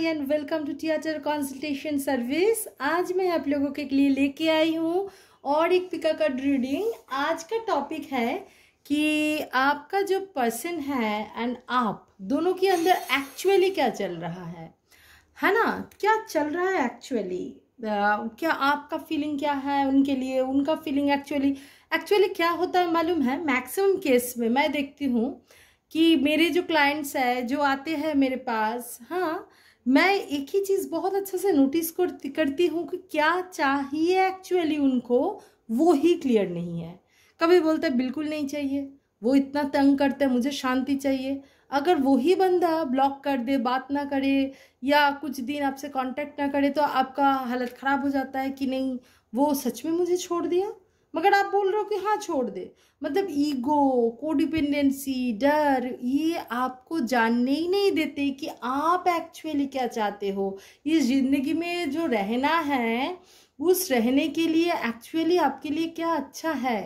Hi and welcome to tarot consultation service आज मैं आप लोगों के लिए लेके आई हूँ और एक पिका कट रीडिंग आज का टॉपिक है कि आपका जो पर्सन है एंड आप दोनों के अंदर एक्चुअली क्या चल रहा है है ना क्या चल रहा है एक्चुअली uh, क्या आपका फीलिंग क्या है उनके लिए उनका फीलिंग एक्चुअली एक्चुअली क्या होता है मालूम है मैक्सिमम केस में मैं देखती हूँ कि मेरे जो क्लाइंट्स है जो आते हैं मेरे पास हाँ मैं एक ही चीज़ बहुत अच्छे से नोटिस कर, करती हूँ कि क्या चाहिए एक्चुअली उनको वो ही क्लियर नहीं है कभी बोलते बिल्कुल नहीं चाहिए वो इतना तंग करते हैं मुझे शांति चाहिए अगर वही बंदा ब्लॉक कर दे बात ना करे या कुछ दिन आपसे कांटेक्ट ना करे तो आपका हालत ख़राब हो जाता है कि नहीं वो सच में मुझे छोड़ दिया मगर आप बोल रहे हो कि हाँ छोड़ दे मतलब ईगो कोडिपेंडेंसी डर ये आपको जानने ही नहीं देते कि आप एक्चुअली क्या चाहते हो इस ज़िंदगी में जो रहना है उस रहने के लिए एक्चुअली आपके लिए क्या अच्छा है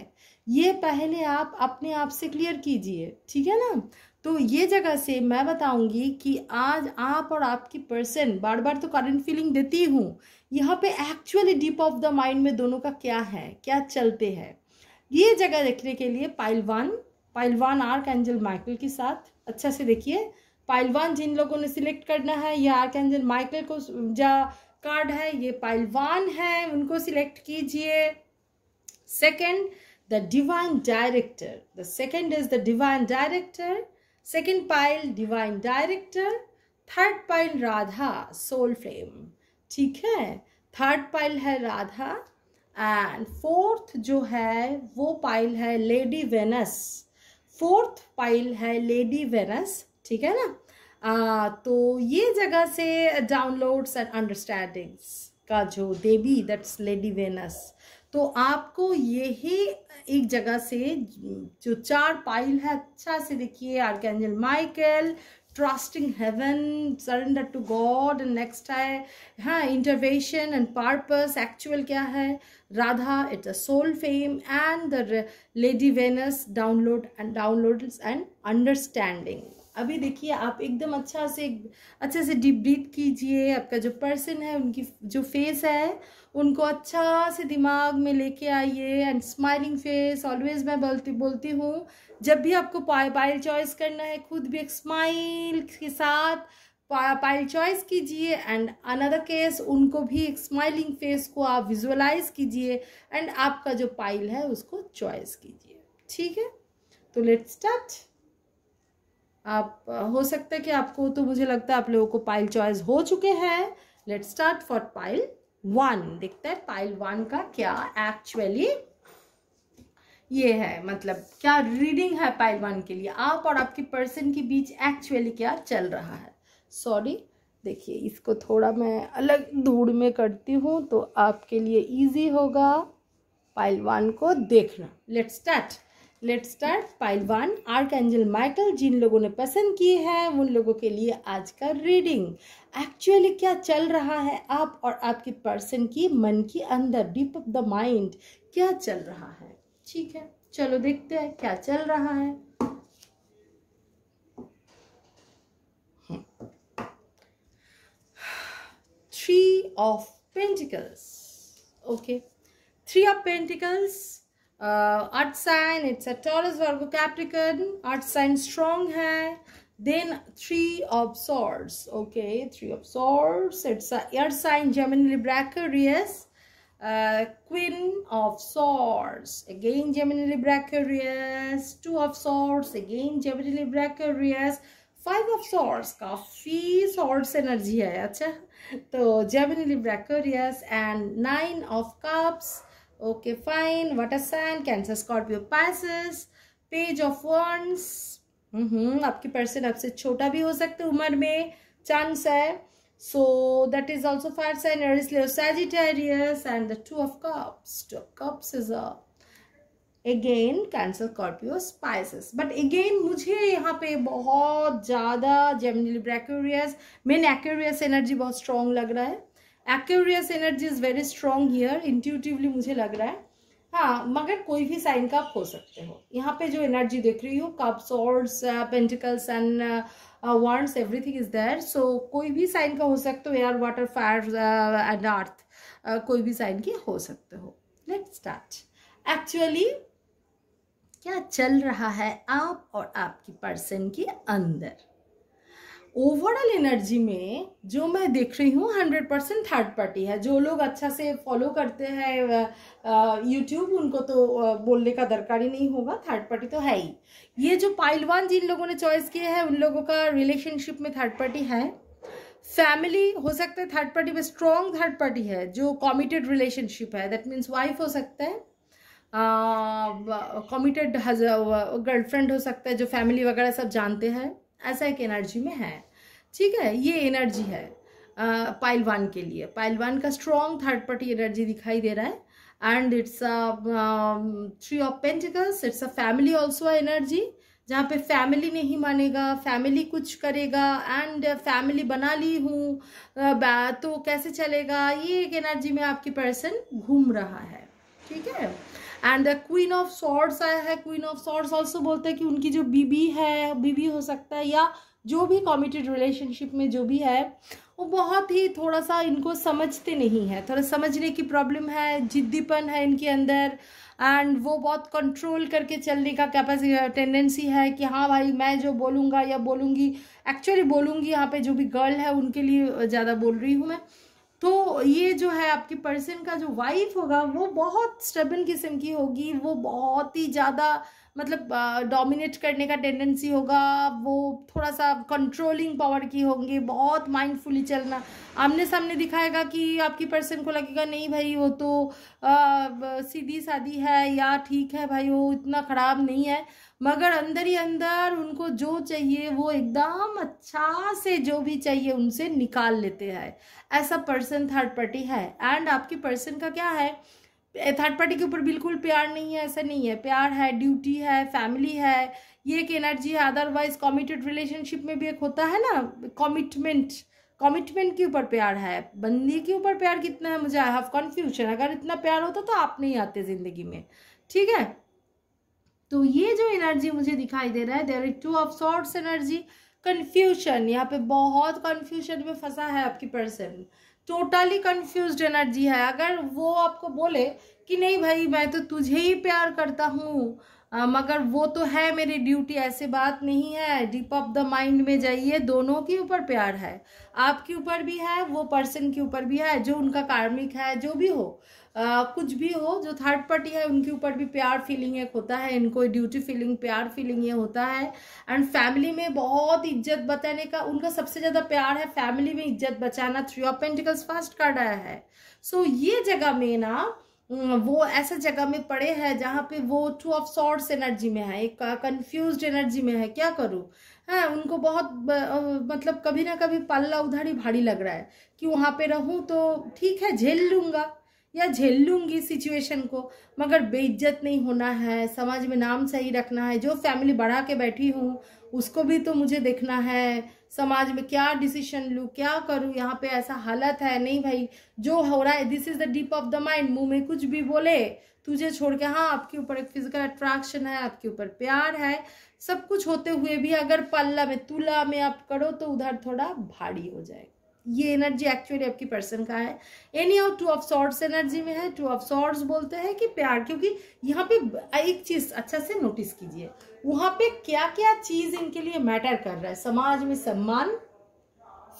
ये पहले आप अपने आप से क्लियर कीजिए ठीक है ना तो ये जगह से मैं बताऊंगी कि आज आप और आपकी पर्सन बार बार तो करंट फीलिंग देती हूँ यहाँ पे actually deep of the mind में दोनों का क्या है क्या चलते हैं ये जगह देखने के लिए pile one pile one archangel Michael के साथ अच्छा से देखिए पाइलवान जिन लोगों ने सिलेक्ट करना है या आर्क एंजल माइकल को जा कार्ड है ये पाइलवान है उनको सिलेक्ट कीजिए second the divine director the second is the divine director second pile divine director third pile Radha soul flame ठीक है थर्ड पाइल है राधा एंड फोर्थ जो है वो पाइल है लेडी वेनस फोर्थ पाइल है लेडी वेनस ठीक है ना आ, तो ये जगह से डाउनलोड्स एंड अंडरस्टैंडिंग्स का जो देवी दैट्स लेडी वेनस तो आपको यही एक जगह से जो चार पाइल है अच्छा से देखिए angel Michael trusting heaven surrender to God and next है हाँ इंटरवेशन एंड पर्पस एक्चुअल क्या है Radha it's a soul flame and the lady Venus download and download and understanding अभी देखिए आप एकदम अच्छा से अच्छे से डीप ब्रीथ कीजिए आपका जो पर्सन है उनकी जो फेस है उनको अच्छा से दिमाग में लेके आइए एंड स्माइलिंग फेस ऑलवेज मैं बोलती बोलती हूँ जब भी आपको पायल चॉइस करना है खुद भी एक स्माइल के साथ पायल चॉइस कीजिए एंड अनदर केस उनको भी एक स्माइलिंग फेस को आप विजुअलाइज कीजिए एंड आपका जो पाइल है उसको चॉइस कीजिए ठीक है तो लेट्स स्टार्ट आप हो सकता है कि आपको तो मुझे लगता है आप लोगों को पाइल चॉइस हो चुके हैं let start for pile one देखते हैं पाइल वन का क्या एक्चुअली ये है मतलब क्या रीडिंग है पाइल वन के लिए आप और आपके पर्सन के बीच एक्चुअली क्या चल रहा है सॉरी देखिए इसको थोड़ा मैं अलग धूड़ में करती हूँ तो आपके लिए इजी होगा पाइल वन को देखना let's start let start pile one archangel Michael जिन लोगों ने पसंद किए हैं उन लोगों के लिए आज का रीडिंग एक्चुअली क्या चल रहा है आप और आपके पर्सन की मन के अंदर डीप ऑफ द माइंड क्या चल रहा है ठीक है चलो देखते हैं क्या चल रहा है three of pentacles okay three of pentacles earth sign it's a Taurus Virgo Capricorn earth sign strong है then three of swords okay three of swords it's a air sign gemini libra aquarius uh, queen of swords again gemini libra aquarius two of swords again gemini libra aquarius five of swords काफ़ी swords energy है अच्छा तो Gemini Libra Aquarius and nine of cups Okay, fine. What a sign. Cancer Scorpio passes. Page of Wands. -hmm. आपकी person आपसे छोटा भी हो सकते उम्र में चांस है so that is also fire sign Aries leo sagittarius and the two of cups two of cups is a again Cancer Scorpio Pisces but again मुझे यहाँ पे बहुत ज़्यादा Gemini Aquarius main Aquarius energy बहुत strong लग रहा है Aquarius energy is very strong here intuitively मुझे लग रहा है हाँ मगर कोई भी साइन का आप हो सकते हो यहाँ पे जो एनर्जी देख रही हो cup swords pentacles and wands everything is there so कोई भी साइन का हो सकते हो air water fire and earth कोई भी साइन की हो सकते हो लेट स्टार्ट एक्चुअली क्या चल रहा है आप और आपकी पर्सन के अंदर ओवरऑल एनर्जी में जो मैं देख रही हूँ हंड्रेड परसेंट थर्ड पार्टी है जो लोग अच्छा से फॉलो करते हैं यूट्यूब उनको तो बोलने का दरकार ही नहीं होगा थर्ड पार्टी तो है ही ये जो पाइलवान जिन लोगों ने चॉइस किया है उन लोगों का रिलेशनशिप में थर्ड पार्टी है फैमिली हो सकता है थर्ड पार्टी में स्ट्रॉन्ग थर्ड पार्टी है जो कॉमिटेड रिलेशनशिप है दैट मीन्स वाइफ हो सकता है कॉमिटेड गर्लफ्रेंड हो सकता है जो फैमिली वगैरह सब जानते हैं ऐसा एक एनर्जी में है ठीक है ये एनर्जी है पाइल वन के लिए पाइल वन का स्ट्रॉन्ग थर्ड पार्टी एनर्जी दिखाई दे रहा है and it's a three of pentacles it's a family also energy जहाँ पे फैमिली नहीं मानेगा फैमिली कुछ करेगा एंड फैमिली बना ली हूँ तो कैसे चलेगा ये एक एनर्जी में आपकी पर्सन घूम रहा है ठीक है and the queen of swords आया है क्वीन ऑफ सॉर्ड्स ऑल्सो बोलते हैं कि उनकी जो बीबी है बीबी हो सकता है या जो भी कॉमिटेड रिलेशनशिप में जो भी है वो बहुत ही थोड़ा सा इनको समझते नहीं है थोड़ा समझने की प्रॉब्लम है जिद्दीपन है इनके अंदर एंड वो बहुत कंट्रोल करके चलने का कैपेसिटी टेंडेंसी है कि हाँ भाई मैं जो बोलूँगा या बोलूँगी एक्चुअली बोलूँगी यहाँ पे जो भी गर्ल है उनके लिए ज़्यादा बोल रही हूँ मैं तो ये जो है आपकी पर्सन का जो वाइफ होगा वो बहुत स्टेबल किस्म की होगी वो बहुत ही ज़्यादा मतलब डोमिनेट करने का टेंडेंसी होगा वो थोड़ा सा कंट्रोलिंग पावर की होंगी बहुत माइंडफुली चलना आमने सामने दिखाएगा कि आपकी पर्सन को लगेगा नहीं भाई वो तो आ, सीधी सादी है या ठीक है भाई वो इतना ख़राब नहीं है मगर अंदर ही अंदर उनको जो चाहिए वो एकदम अच्छा से जो भी चाहिए उनसे निकाल लेते हैं ऐसा पर्सन थर्ड पार्टी है एंड आपकी पर्सन का क्या है थर्ड पार्टी के ऊपर बिल्कुल प्यार नहीं है ऐसा नहीं है प्यार है ड्यूटी है फैमिली है ये एक एनर्जी है अदरवाइज कॉमिटेड रिलेशनशिप में भी एक होता है ना कॉमिटमेंट कॉमिटमेंट के ऊपर प्यार है बंदी के ऊपर प्यार कितना है मुझे आई हैव कन्फ्यूजन अगर इतना प्यार होता तो आप नहीं आते ज़िंदगी में ठीक है तो ये जो एनर्जी मुझे दिखाई दे रहा है there is two of sorts energy confusion यहाँ पे बहुत कन्फ्यूशन में फंसा है आपकी पर्सन टोटली कंफ्यूज एनर्जी है अगर वो आपको बोले कि नहीं भाई मैं तो तुझे ही प्यार करता हूँ मगर वो तो है मेरी ड्यूटी ऐसे बात नहीं है डीप ऑफ द माइंड में जाइए दोनों के ऊपर प्यार है आपके ऊपर भी है वो पर्सन के ऊपर भी है जो उनका कार्मिक है जो भी हो आ, कुछ भी हो जो थर्ड पार्टी है उनके ऊपर भी प्यार फीलिंग एक होता है इनको ड्यूटी फीलिंग प्यार फीलिंग ये होता है एंड फैमिली में बहुत इज्जत बताने का उनका सबसे ज़्यादा प्यार है फैमिली में इज्जत बचाना three of pentacles first card आया है सो so, ये जगह में ना वो ऐसे जगह में पड़े हैं जहाँ पे वो टू ऑफ सॉर्ट्स एनर्जी में है एक कन्फ्यूज एनर्जी में है क्या करूँ है हाँ, उनको बहुत मतलब कभी ना कभी पल्ला उधर ही भारी लग रहा है कि वहाँ पे रहूँ तो ठीक है झेल लूँगा या झेल लूँगी सिचुएशन को मगर बेइज्जत नहीं होना है समाज में नाम सही रखना है जो फैमिली बढ़ा के बैठी हूँ उसको भी तो मुझे देखना है समाज में क्या डिसीशन लूँ क्या करूँ यहाँ पे ऐसा हालत है नहीं भाई जो हो रहा है this is the deep of the mind मुँह में कुछ भी बोले तुझे छोड़ के हाँ आपके ऊपर एक फिजिकल अट्रैक्शन है आपके ऊपर प्यार है सब कुछ होते हुए भी अगर पल्ला में तुला में आप करो तो उधर थोड़ा भारी हो जाएगा ये एनर्जी एक्चुअली आपकी पर्सन का है any how two of sorts energy में है टू ऑफ सॉर्ट्स बोलते हैं कि प्यार क्योंकि यहाँ पे एक चीज अच्छा से नोटिस कीजिए वहां पे क्या क्या चीज इनके लिए मैटर कर रहा है समाज में सम्मान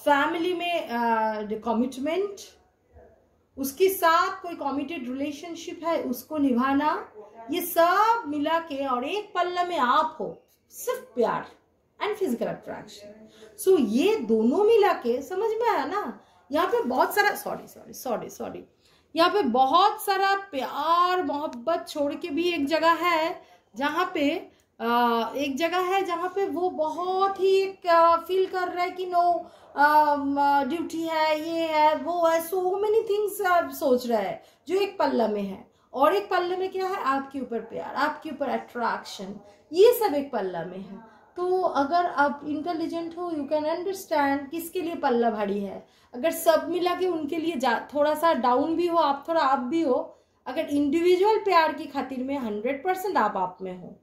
फैमिली में कमिटमेंट uh, उसके साथ कोई कॉमिटेड रिलेशनशिप है उसको निभाना ये सब मिला के और एक पल्ला में आप हो सिर्फ प्यार एंड फिजिकल अट्रैक्शन सो ये दोनों मिला के समझ में आया ना यहाँ पे बहुत सारा सॉरी सॉरी सॉरी सॉरी यहाँ पे बहुत सारा प्यार मोहब्बत छोड़ के भी एक जगह है जहाँ पे आ, एक जगह है जहाँ पे वो बहुत ही एक फील कर रहा है कि नो ड्यूटी है ये है वो है सो मेनी थिंग्स सोच रहा है जो एक पल्ला में है और एक पल्ले में क्या है आपके ऊपर प्यार आपके ऊपर अट्रैक्शन ये सब एक पल्ला में है तो अगर आप इंटेलिजेंट हो यू कैन अंडरस्टैंड किसके लिए पल्ला भारी है अगर सब मिला के उनके लिए जा थोड़ा सा डाउन भी हो आप थोड़ा अप भी हो अगर इंडिविजुअल प्यार की खातिर में हंड्रेड परसेंट आप आप में हो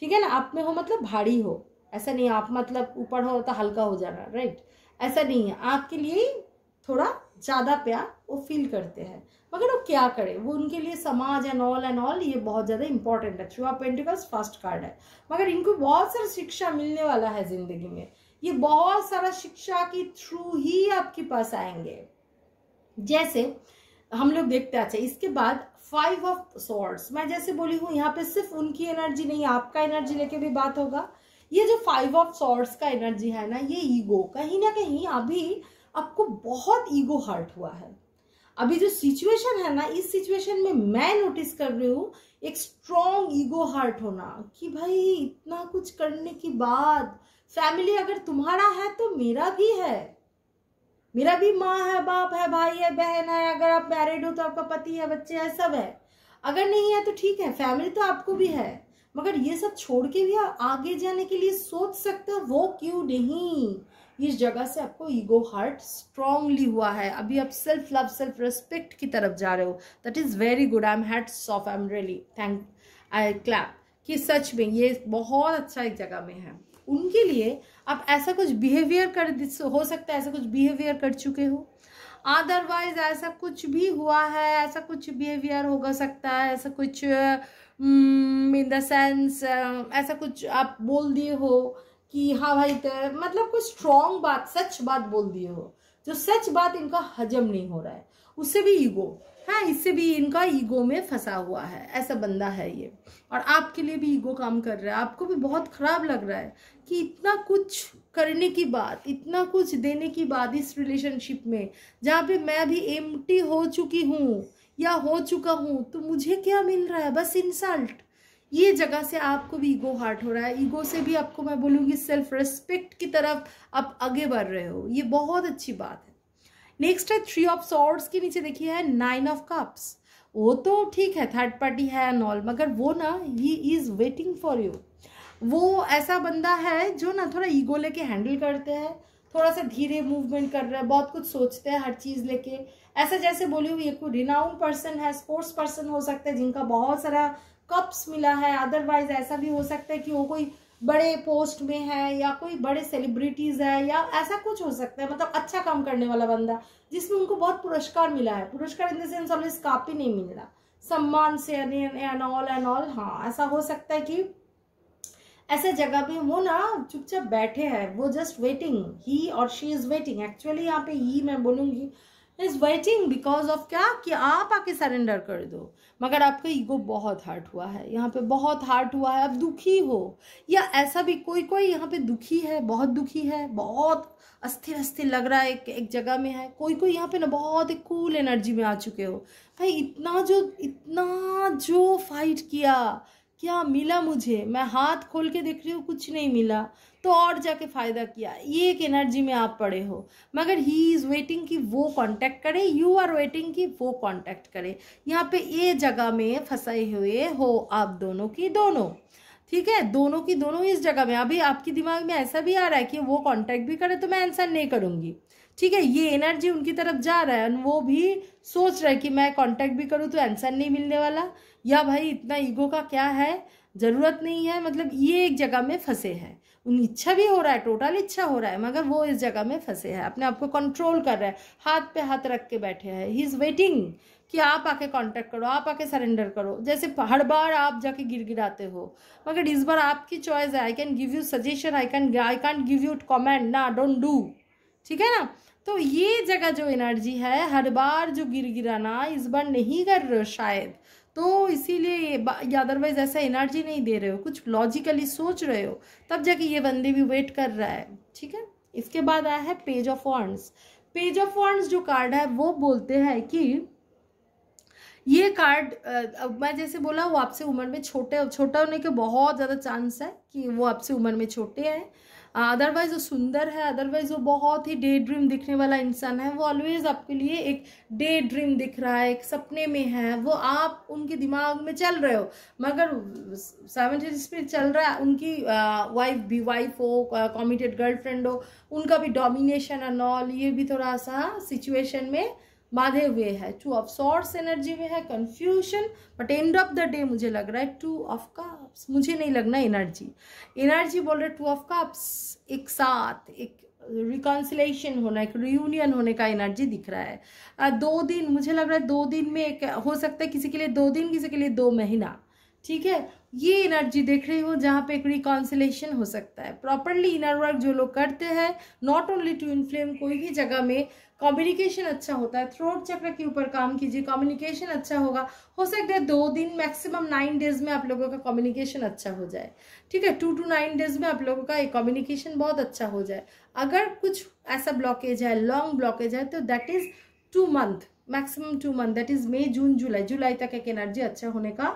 ठीक है ना आप में हो मतलब भारी हो ऐसा नहीं आप मतलब ऊपर हो तो हल्का हो जाना राइट ऐसा नहीं है आपके लिए थोड़ा ज़्यादा प्यार वो फील करते हैं मगर वो क्या करे वो उनके लिए समाज एंड ऑल एंड ऑल ये बहुत ज़्यादा इंपॉर्टेंट है three of pentacles first card है मगर इनको बहुत सारी शिक्षा मिलने वाला है ज़िंदगी में ये बहुत सारा शिक्षा के थ्रू ही आपके पास आएंगे जैसे हम लोग देखते अच्छा इसके बाद फाइव ऑफ सॉर्ड्स मैं जैसे बोली हूँ यहाँ पे सिर्फ उनकी एनर्जी नहीं आपका एनर्जी लेके भी बात होगा ये जो फाइव ऑफ सॉर्ड्स का एनर्जी है ना ये ईगो कहीं ना कहीं अभी आपको बहुत ईगो हर्ट हुआ है अभी जो सिचुएशन है ना इस सिचुएशन में मैं नोटिस कर रही हूँ एक स्ट्रॉन्ग ईगो हार्ट होना कि भाई इतना कुछ करने के बाद फैमिली अगर तुम्हारा है तो मेरा भी है मेरा भी माँ है बाप है भाई है बहन है अगर आप मैरिड हो तो आपका पति है बच्चे है सब है अगर नहीं है तो ठीक है फैमिली तो आपको भी है मगर ये सब छोड़ के भी आप आगे जाने के लिए सोच सकते हो वो क्यों नहीं इस जगह से आपको ईगो हार्ट स्ट्रांगली हुआ है अभी आप सेल्फ लव सेल्फ रेस्पेक्ट की तरफ जा रहे हो that is very good I am hats off I am really thank I clap कि सच में ये बहुत अच्छा एक जगह में है उनके लिए आप ऐसा कुछ बिहेवियर कर हो सकता है ऐसा कुछ बिहेवियर कर चुके हो अदरवाइज ऐसा कुछ भी हुआ है ऐसा कुछ बिहेवियर होगा सकता है ऐसा कुछ इन द सेंस ऐसा कुछ आप बोल दिए हो कि हाँ भाई तो मतलब कोई स्ट्रॉन्ग बात सच बात बोल दिए हो जो सच बात इनका हजम नहीं हो रहा है उससे भी ईगो हाँ इससे भी इनका ईगो में फंसा हुआ है ऐसा बंदा है ये और आपके लिए भी ईगो काम कर रहा है आपको भी बहुत ख़राब लग रहा है कि इतना कुछ करने की बात इतना कुछ देने की बात इस रिलेशनशिप में जहाँ पे मैं भी एम हो चुकी हूँ या हो चुका हूँ तो मुझे क्या मिल रहा है बस इंसल्ट ये जगह से आपको भी ईगो हार्ट हो रहा है ईगो से भी आपको मैं बोलूँगी सेल्फ रिस्पेक्ट की तरफ आप आगे बढ़ रहे हो ये बहुत अच्छी बात है नेक्स्ट है थ्री ऑफ सॉर्ड्स के नीचे देखिए है नाइन ऑफ कप्स वो तो ठीक है थर्ड पार्टी है एंड ऑल मगर वो ना ही इज़ वेटिंग फॉर यू वो ऐसा बंदा है जो ना थोड़ा ईगो लेके हैंडल करते हैं थोड़ा सा धीरे मूवमेंट कर रहा है बहुत कुछ सोचते हैं हर चीज़ लेके ऐसा जैसे बोली हुई ये कोई रिनाउंड पर्सन है स्पोर्ट्स पर्सन हो सकता है जिनका बहुत सारा कप्स मिला है अदरवाइज ऐसा भी हो सकता है कि वो कोई बड़े पोस्ट में है या कोई बड़े सेलिब्रिटीज है या ऐसा कुछ हो सकता है मतलब अच्छा काम करने वाला बंदा जिसमें उनको बहुत पुरस्कार मिला है पुरस्कार इन द सेंस ऑल काफी कापी नहीं मिल रहा सम्मान से एंड ऑल एंड ऑल हाँ ऐसा हो सकता है कि ऐसे जगह पे वो ना चुपचाप बैठे हैं वो जस्ट वेटिंग ही और शी इज वेटिंग एक्चुअली यहाँ पे ही मैं बोलूंगी इज़ वेटिंग बिकॉज ऑफ क्या कि आप आके सरेंडर कर दो मगर आपका ईगो बहुत हार्ट हुआ है यहाँ पे बहुत हार्ट हुआ है आप दुखी हो या ऐसा भी कोई कोई यहाँ पे दुखी है बहुत दुखी है बहुत अस्थिर अस्थिर लग रहा है एक एक जगह में है कोई कोई यहाँ पे ना बहुत एक कूल एनर्जी में आ चुके हो भाई इतना जो इतना जो फाइट किया क्या मिला मुझे मैं हाथ खोल के देख रही हूँ कुछ नहीं मिला तो और जाके फ़ायदा किया ये एक एनर्जी में आप पड़े हो मगर ही इज़ वेटिंग कि वो कांटेक्ट करे यू आर वेटिंग कि वो कांटेक्ट करे यहाँ पे ये जगह में फंसे हुए हो आप दोनों की दोनों ठीक है दोनों की दोनों इस जगह में अभी आपके दिमाग में ऐसा भी आ रहा है कि वो कॉन्टैक्ट भी करे तो मैं आंसर नहीं करूँगी ठीक है ये एनर्जी उनकी तरफ जा रहा है वो भी सोच रहा है कि मैं कांटेक्ट भी करूँ तो आंसर नहीं मिलने वाला या भाई इतना ईगो का क्या है ज़रूरत नहीं है मतलब ये एक जगह में फंसे हैं उन इच्छा भी हो रहा है टोटल इच्छा हो रहा है मगर वो इस जगह में फंसे हैं अपने आप को कंट्रोल कर रहे हैं हाथ पे हाथ रख के बैठे हैं ही इज़ वेटिंग कि आप आके कांटेक्ट करो आप आके सरेंडर करो जैसे हर बार आप जाके गिर गिराते हो मगर इस बार आपकी चॉइस है I can give you suggestion I can I can give you comment ना डोंट डू ठीक है ना तो ये जगह जो एनर्जी है हर बार जो गिर गिराना इस बार नहीं कर रहे हो शायद तो इसीलिए अदरवाइज ऐसा एनर्जी नहीं दे रहे हो कुछ लॉजिकली सोच रहे हो तब जाके ये बंदे भी वेट कर रहा है ठीक है इसके बाद आया है page of wands page of wands जो कार्ड है वो बोलते हैं कि ये कार्ड अब मैं जैसे बोला वो आपसे उम्र में छोटे छोटा होने के बहुत ज़्यादा चांस है कि वो आपसे उम्र में छोटे हैं अदरवाइज़ वो सुंदर है अदरवाइज़ वो बहुत ही डे ड्रीम दिखने वाला इंसान है वो ऑलवेज़ आपके लिए एक डे ड्रीम दिख रहा है एक सपने में है वो आप उनके दिमाग में चल रहे हो मगर सेवन डेज चल रहा है उनकी वाइफ भी वाइफ हो कॉमिटेड गर्लफ्रेंड हो उनका भी डोमिनेशन एंड ऑल ये भी थोड़ा सा सिचुएशन में बांधे हुए है टू ऑफ सोर्स एनर्जी में है confusion but end of the day मुझे लग रहा है टू ऑफ कप्स मुझे नहीं लगना एनर्जी एनर्जी बोल रहे टू ऑफ कप्स एक साथ एक रिकॉन्सिलेशन होना एक रियूनियन होने का एनर्जी दिख रहा है दो दिन मुझे लग रहा है दो दिन में एक हो सकता है किसी के लिए दो दिन किसी के लिए दो महीना ठीक है ये एनर्जी देख रही हो जहाँ पे एक रिकॉन्सिलेशन हो सकता है प्रॉपरली इनर वर्क जो लोग करते हैं नॉट ओनली टू इनफ्लेम कोई भी जगह में कम्युनिकेशन अच्छा होता है थ्रोट चक्र के ऊपर काम कीजिए कम्युनिकेशन अच्छा होगा हो सकता है दो दिन मैक्सिमम नाइन डेज में आप लोगों का कम्युनिकेशन अच्छा हो जाए ठीक है टू टू नाइन डेज में आप लोगों का कम्युनिकेशन बहुत अच्छा हो जाए अगर कुछ ऐसा ब्लॉकेज है लॉन्ग ब्लॉकेज है तो that is two month maximum two month that is May June July July तक एक एनर्जी अच्छा होने का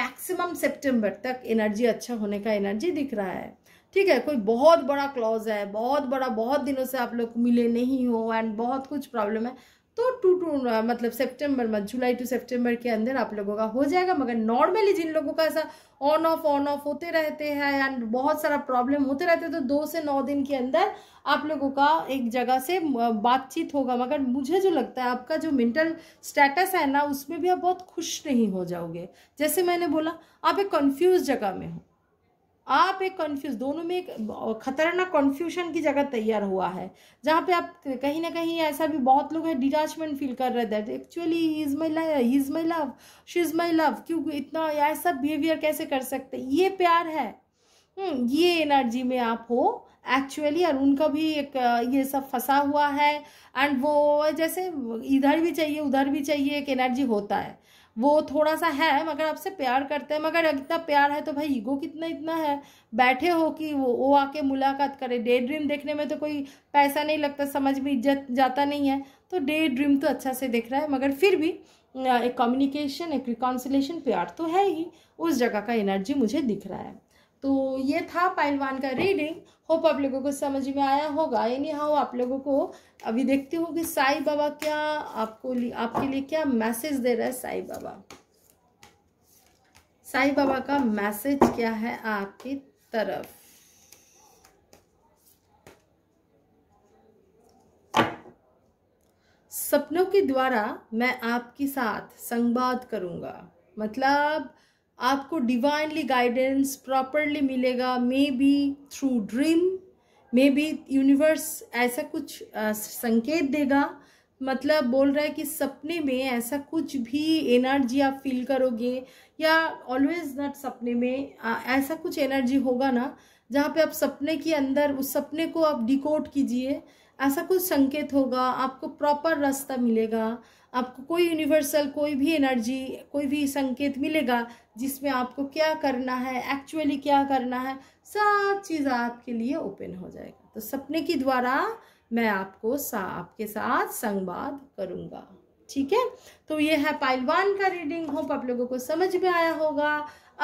मैक्सिमम सेप्टेम्बर तक एनर्जी अच्छा होने का एनर्जी दिख रहा है ठीक है कोई बहुत बड़ा क्लॉज है बहुत बड़ा बहुत दिनों से आप लोग मिले नहीं हो एंड बहुत कुछ प्रॉब्लम है तो टू टू मतलब सितंबर मत जुलाई टू सितंबर के अंदर आप लोगों का हो जाएगा मगर नॉर्मली जिन लोगों का ऐसा ऑन ऑफ ऑन ऑफ होते रहते हैं एंड बहुत सारा प्रॉब्लम होते रहते हैं तो दो से नौ दिन के अंदर आप लोगों का एक जगह से बातचीत होगा मगर मुझे जो लगता है आपका जो मेंटल स्टेटस है ना उसमें भी आप बहुत खुश नहीं हो जाओगे जैसे मैंने बोला आप एक कन्फ्यूज जगह में हो आप एक कन्फ्यूज दोनों में एक खतरनाक कन्फ्यूशन की जगह तैयार हुआ है जहाँ पे आप कहीं ना कहीं ऐसा भी बहुत लोग हैं डिटैचमेंट फील कर रहे that actually he is my love he is my love she is my love क्योंकि इतना ऐसा बिहेवियर कैसे कर सकते ये प्यार है हम्म, ये एनर्जी में आप हो एक्चुअली और उनका भी एक ये सब फंसा हुआ है एंड वो जैसे इधर भी चाहिए उधर भी चाहिए एक एनर्जी होता है वो थोड़ा सा है मगर आपसे प्यार करते हैं मगर इतना प्यार है तो भाई ईगो कितना इतना है बैठे हो कि वो वो आके मुलाकात करे डे ड्रीम देखने में तो कोई पैसा नहीं लगता समझ में इज्जत जाता नहीं है तो डे ड्रीम तो अच्छा से दिख रहा है मगर फिर भी एक कम्युनिकेशन एक रिकॉन्सिलेशन प्यार तो है ही उस जगह का एनर्जी मुझे दिख रहा है तो ये था पायलवान का रीडिंग होप आप लोगों को समझ में आया होगा यानी हाउ आप लोगों को अभी देखते हो कि साई बाबा क्या आपको आपके लिए क्या मैसेज दे रहा है साई बाबा साई बाबा का मैसेज क्या है आपकी तरफ सपनों के द्वारा मैं आपके साथ संवाद करूंगा मतलब आपको डिवाइनली गाइडेंस प्रॉपरली मिलेगा maybe through dream maybe universe ऐसा कुछ आ, संकेत देगा मतलब बोल रहा है कि सपने में ऐसा कुछ भी एनर्जी आप फील करोगे या ऑलवेज नॉट सपने में आ, ऐसा कुछ एनर्जी होगा ना जहाँ पे आप सपने के अंदर उस सपने को आप डिकोड कीजिए ऐसा कुछ संकेत होगा आपको प्रॉपर रास्ता मिलेगा आपको कोई यूनिवर्सल कोई भी एनर्जी कोई भी संकेत मिलेगा जिसमें आपको क्या करना है एक्चुअली क्या करना है सब चीज़ आपके लिए ओपन हो जाएगा तो सपने के द्वारा मैं आपको सा आपके साथ संवाद करूँगा ठीक है तो ये है पाइल वन का रीडिंग होप आप लोगों को समझ में आया होगा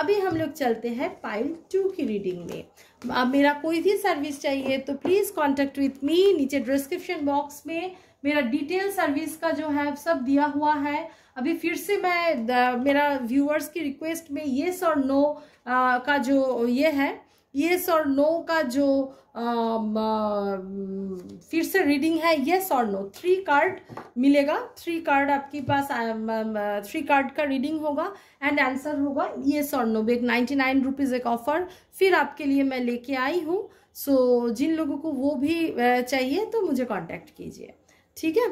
अभी हम लोग चलते हैं पाइल टू की रीडिंग में अब मेरा कोई भी सर्विस चाहिए तो प्लीज़ कॉन्टेक्ट विथ मी नीचे डिस्क्रिप्शन बॉक्स में मेरा डिटेल सर्विस का जो है सब दिया हुआ है अभी फिर से मैं मेरा व्यूअर्स की रिक्वेस्ट में येस और नो का जो ये है येस और नो का जो फिर से रीडिंग है येस और नो थ्री कार्ड मिलेगा थ्री कार्ड आपके पास थ्री कार्ड का रीडिंग होगा एंड आंसर होगा येस और नो बेग नाइन्टी नाइन रुपीज़ एक ऑफ़र फिर आपके लिए मैं लेके आई हूँ सो so, जिन लोगों को वो भी चाहिए तो मुझे कांटेक्ट कीजिए ठीक है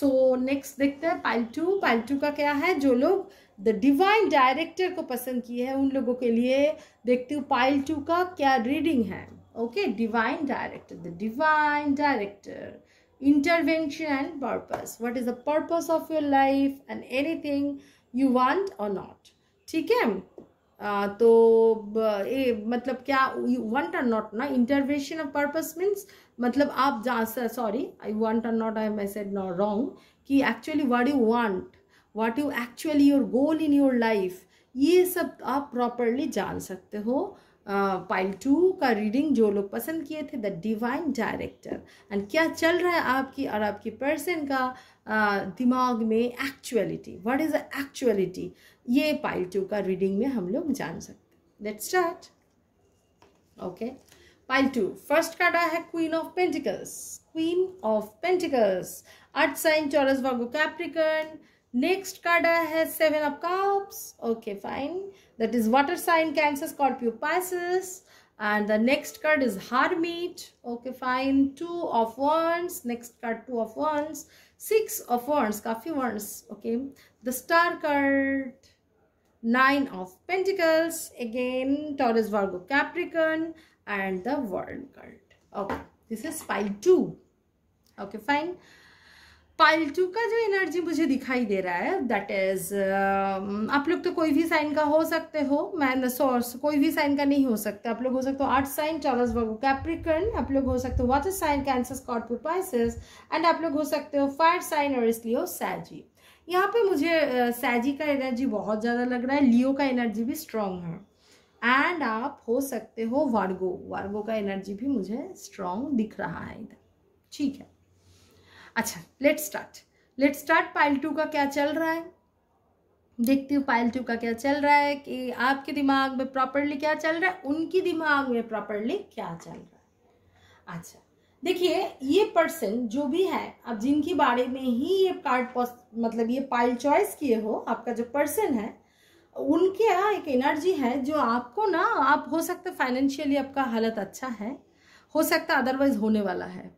सो नेक्स्ट देखते हैं पाइल टू पाइल टू का क्या है जो लोग द डिवाइन डायरेक्टर को पसंद किए हैं उन लोगों के लिए देखती हूँ पाइल टू का क्या रीडिंग है okay divine director the divine director intervention and purpose what is the purpose of your life and anything you want or not ठीक है तो ये मतलब क्या वॉन्ट आर नॉट ना इंटरवेशन ऑफ पर्पस मीन्स मतलब आप sorry I want or not I message not wrong कि actually what you want what you actually your goal in your life ये सब आप प्रॉपरली जान सकते हो पाइल टू का रीडिंग जो लोग पसंद किए थे द डिवाइन डायरेक्टर एंड क्या चल रहा है आपकी और आपकी पर्सन का दिमाग में एक्चुअलिटी व्हाट इज़ एक्चुअलिटी ये पाइल टू का रीडिंग में हम लोग जान सकते let's start okay pile two first card आया है queen of pentacles queen of pentacles earth sign Taurus Virgo Capricorn next card आया है seven of cups okay fine that is water sign Cancer Scorpio Pisces and the next card is hermit okay fine two of wands next card two of wands six of wands coffee wands okay the star card nine of pentacles again taurus virgo capricorn and the world card okay this is pile two okay fine pile two का जो energy मुझे दिखाई दे रहा है that is um, आप लोग तो कोई भी साइन का हो सकते हो मैन सोर्स कोई भी साइन का नहीं हो सकता आप लोग हो सकते हो art sign Taurus Virgo Capricorn आप लोग हो सकते हो water sign Cancer Scorpio Pisces and आप लोग हो सकते हो फायर साइन और इसलिए सैजी यहाँ पे मुझे सैजी का एनर्जी बहुत ज़्यादा लग रहा है लियो का एनर्जी भी स्ट्रांग है एंड आप हो सकते हो वार्गो वार्गो का एनर्जी भी मुझे स्ट्रांग दिख रहा है इधर ठीक है अच्छा let start let start pile two का क्या चल रहा है देखती हूँ पाइल टू का क्या चल रहा है कि आपके दिमाग में प्रॉपरली क्या चल रहा है उनकी दिमाग में प्रॉपरली क्या चल रहा है अच्छा देखिए ये पर्सन जो भी है अब जिनके बारे में ही ये कार्ड मतलब ये पाइल चॉइस किए हो आपका जो पर्सन है उनके यहाँ एक एनर्जी है जो आपको ना आप हो सकता फाइनेंशियली आपका हालत अच्छा है हो सकता अदरवाइज होने वाला है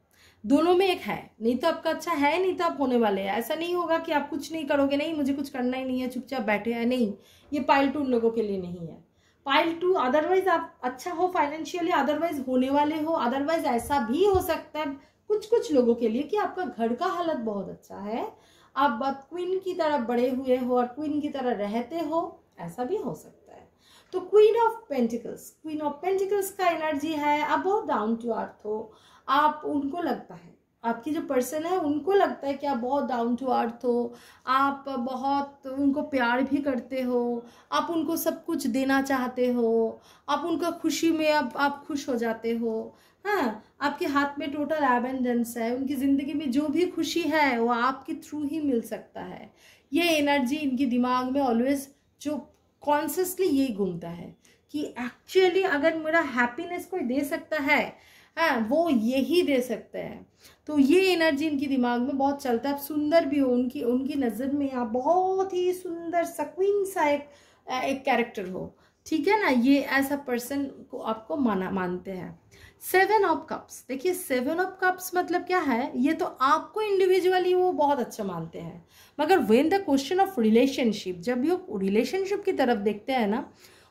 दोनों में एक है नहीं तो आपका अच्छा है नहीं तो आप होने वाले हैं ऐसा नहीं होगा कि आप कुछ नहीं करोगे नहीं मुझे कुछ करना ही नहीं है चुपचाप बैठे हैं नहीं ये पाइल टू उन लोगों के लिए नहीं है पाइल टू अदरवाइज आप अच्छा हो फाइनेंशियली अदरवाइज होने वाले हो अदरवाइज ऐसा भी हो सकता है कुछ कुछ लोगों के लिए कि आपका घर का हालत बहुत अच्छा है आप क्वीन की तरह बड़े हुए हो और क्वीन की तरह रहते हो ऐसा भी हो सकता है तो queen of pentacles queen of pentacles का एनर्जी है आप बहुत डाउन टू अर्थ हो आप उनको लगता है आपकी जो पर्सन है उनको लगता है कि आप बहुत डाउन टू अर्थ हो आप बहुत उनको प्यार भी करते हो आप उनको सब कुछ देना चाहते हो आप उनका खुशी में आप आप खुश हो जाते हो हाँ आपके हाथ में टोटल एबेंडेंस है उनकी ज़िंदगी में जो भी खुशी है वो आपके थ्रू ही मिल सकता है ये एनर्जी इनके दिमाग में ऑलवेज जो कॉन्सियसली यही घूमता है कि एक्चुअली अगर मेरा हैप्पीनेस कोई दे सकता है हाँ वो यही दे सकते हैं तो ये एनर्जी इनकी दिमाग में बहुत चलता है आप सुंदर भी हो उनकी उनकी नज़र में आप बहुत ही सुंदर सकवीन सा एक एक कैरेक्टर हो ठीक है ना ये ऐसा पर्सन को आपको माना मानते हैं सेवन ऑफ कप्स देखिए सेवन ऑफ कप्स मतलब क्या है ये तो आपको इंडिविजुअली वो बहुत अच्छा मानते हैं मगर when the question of relationship जब ये रिलेशनशिप की तरफ देखते हैं ना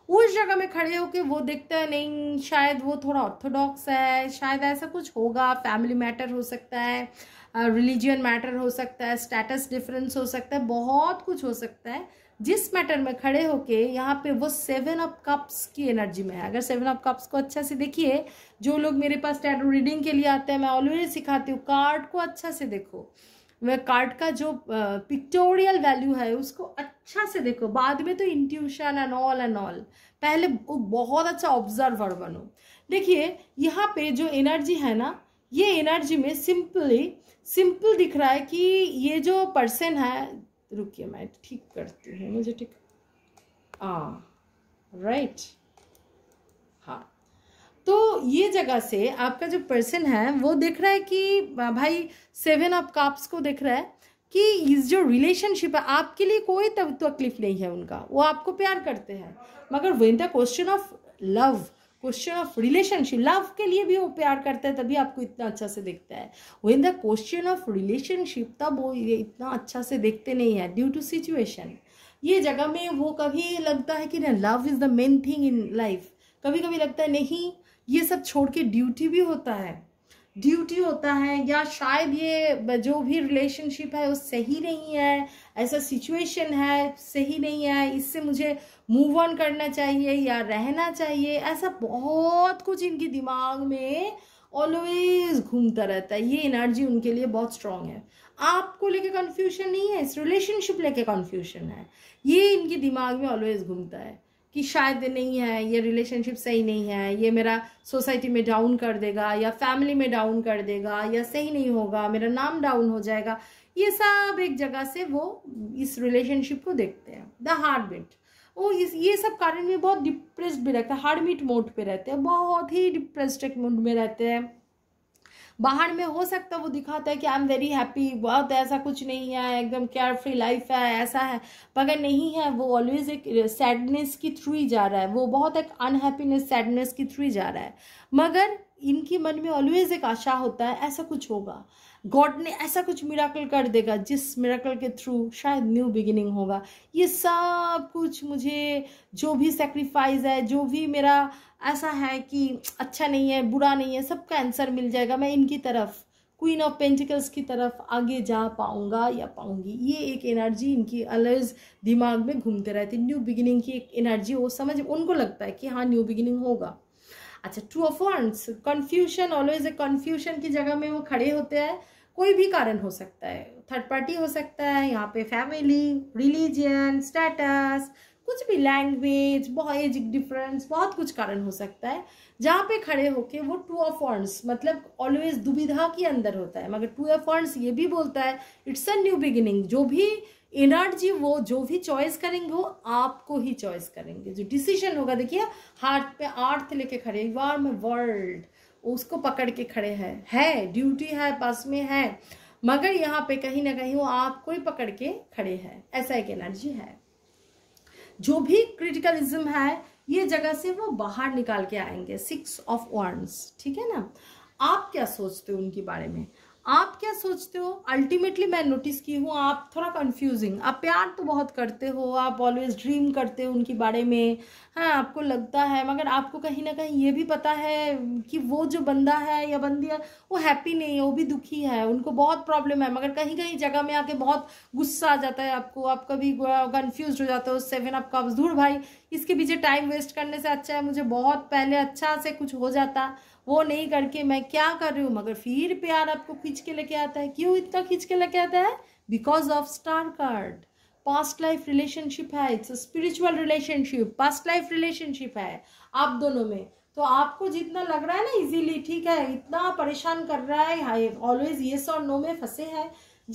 उस जगह में खड़े होके वो देखता है नहीं शायद वो थोड़ा ऑर्थोडॉक्स है शायद ऐसा कुछ होगा फैमिली मैटर हो सकता है रिलीजन मैटर हो सकता है स्टेटस डिफरेंस हो सकता है बहुत कुछ हो सकता है जिस मैटर में खड़े होके यहाँ पे वो सेवन ऑफ कप्स की एनर्जी में है अगर सेवन ऑफ कप्स को अच्छा से देखिए जो लोग मेरे पास टैटो रीडिंग के लिए आते हैं मैं ऑलवेज सिखाती हूँ कार्ड को अच्छा से देखो कार्ड का जो पिक्टोरियल वैल्यू है उसको अच्छा से देखो बाद में तो intuition and all and all पहले वो बहुत अच्छा ऑब्जर्वर बनो देखिए यहाँ पे जो एनर्जी है ना ये एनर्जी में सिंपली सिंपल दिख रहा है कि ये जो पर्सन है रुकिए मैं ठीक करती हूँ मुझे ठीक हाँ राइट right. तो ये जगह से आपका जो पर्सन है वो देख रहा है कि भाई सेवन ऑफ काप्स को देख रहा है कि इस जो रिलेशनशिप है आपके लिए कोई तकलीफ नहीं है उनका वो आपको प्यार करते हैं मगर when the question of love question of relationship love के लिए भी वो प्यार करता है तभी आपको इतना अच्छा से देखता है when the question of relationship तब वो ये इतना अच्छा से देखते नहीं है ड्यू टू सिचुएशन ये जगह में वो कभी लगता है कि ना love is the main thing in life कभी कभी लगता है नहीं ये सब छोड़ के ड्यूटी भी होता है ड्यूटी होता है या शायद ये जो भी रिलेशनशिप है वो सही नहीं है ऐसा सिचुएशन है सही नहीं है इससे मुझे मूव ऑन करना चाहिए या रहना चाहिए ऐसा बहुत कुछ इनके दिमाग में ऑलवेज घूमता रहता है ये एनर्जी उनके लिए बहुत स्ट्रांग है आपको लेके कन्फ्यूशन नहीं है इस रिलेशनशिप लेके कन्फ्यूशन है ये इनके दिमाग में ऑलवेज घूमता है कि शायद नहीं है ये रिलेशनशिप सही नहीं है ये मेरा सोसाइटी में डाउन कर देगा या फैमिली में डाउन कर देगा या सही नहीं होगा मेरा नाम डाउन हो जाएगा ये सब एक जगह से वो इस रिलेशनशिप को देखते हैं द हार्ड बीट वो इस ये सब कारण में बहुत डिप्रेस भी रहता है हार्ड मीट मोड पे रहते हैं बहुत ही डिप्रेस्ड मूड में रहते हैं बाहर में हो सकता है वो दिखाता है कि आई एम वेरी हैप्पी बहुत ऐसा कुछ नहीं है एकदम केयर फ्री लाइफ है ऐसा है मगर नहीं है वो ऑलवेज एक सैडनेस की थ्रू ही जा रहा है वो बहुत एक अनहैप्पीनेस सैडनेस की थ्रू ही जा रहा है मगर इनके मन में ऑलवेज एक आशा होता है ऐसा कुछ होगा गॉड ने ऐसा कुछ मिराकल कर देगा जिस मिराकल के थ्रू शायद न्यू बिगिनिंग होगा ये सब कुछ मुझे जो भी सेक्रीफाइस है जो भी मेरा ऐसा है कि अच्छा नहीं है बुरा नहीं है सबका आंसर मिल जाएगा मैं इनकी तरफ क्वीन ऑफ पेंटिकल्स की तरफ आगे जा पाऊँगा या पाऊँगी ये एक एनर्जी इनकी अलर्ज दिमाग में घूमते रहती न्यू बिगिनिंग की एक एनर्जी वो समझ उनको लगता है कि हाँ न्यू बिगिनिंग होगा अच्छा two of wands confusion always a confusion की जगह में वो खड़े होते हैं कोई भी कारण हो सकता है थर्ड पार्टी हो सकता है यहाँ पे फैमिली रिलीजियन स्टेटस कुछ भी लैंग्वेज बहुत एज डिफरेंस बहुत कुछ कारण हो सकता है जहाँ पे खड़े होके वो टू ऑफ ऑर्ड्स मतलब ऑलवेज दुविधा के अंदर होता है मगर टू ऑफ ऑर्ड्स ये भी बोलता है इट्स अ न्यू बिगिनिंग जो भी एनर्जी वो जो भी चॉइस करेंगे वो आपको ही चॉइस करेंगे जो डिसीजन होगा देखिए हार्ट पे आर्थ लेके खड़े यू आर में वर्ल्ड उसको पकड़ के खड़े हैं है ड्यूटी है पास में है मगर यहाँ पे कहीं ना कहीं वो आपको ही पकड़ के खड़े हैं ऐसा एक एनर्जी है जो भी क्रिटिकलिज्म है ये जगह से वो बाहर निकाल के आएंगे सिक्स ऑफ वर्ड्स ठीक है ना आप क्या सोचते हो उनके बारे में आप क्या सोचते हो अल्टीमेटली मैं नोटिस की हूँ आप थोड़ा कंफ्यूजिंग आप प्यार तो बहुत करते हो आप ऑलवेज ड्रीम करते हो उनके बारे में हाँ आपको लगता है मगर आपको कहीं ना कहीं ये भी पता है कि वो जो बंदा है या बंदी है वो हैप्पी नहीं है वो भी दुखी है उनको बहुत प्रॉब्लम है मगर कहीं कहीं जगह में आके बहुत गुस्सा आ जाता है आपको आप कभी कन्फ्यूज हो जाते हो उससे फिर आपका दूर भाई इसके पीछे टाइम वेस्ट करने से अच्छा है मुझे बहुत पहले अच्छा से कुछ हो जाता वो नहीं करके मैं क्या कर रही हूँ मगर फिर प्यार आपको खींच के लेके आता है क्यों इतना खींच के लेके आता है because of star card past life relationship है it's spiritual relationship past life relationship है आप दोनों में तो आपको जितना लग रहा है ना इजीली ठीक है इतना परेशान कर रहा है ऑलवेज येस और नो में फंसे हैं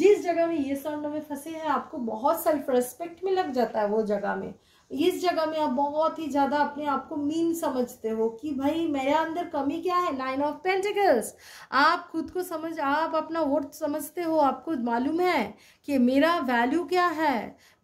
जिस जगह में येस और नो में फंसे हैं आपको बहुत सेल्फ रेस्पेक्ट में लग जाता है वो जगह में इस जगह में आप बहुत ही ज़्यादा अपने आप को मीन समझते हो कि भाई मेरे अंदर कमी क्या है नाइन ऑफ पेंटिकल्स आप खुद को समझ आप अपना वर्थ समझते हो आपको मालूम है कि मेरा वैल्यू क्या है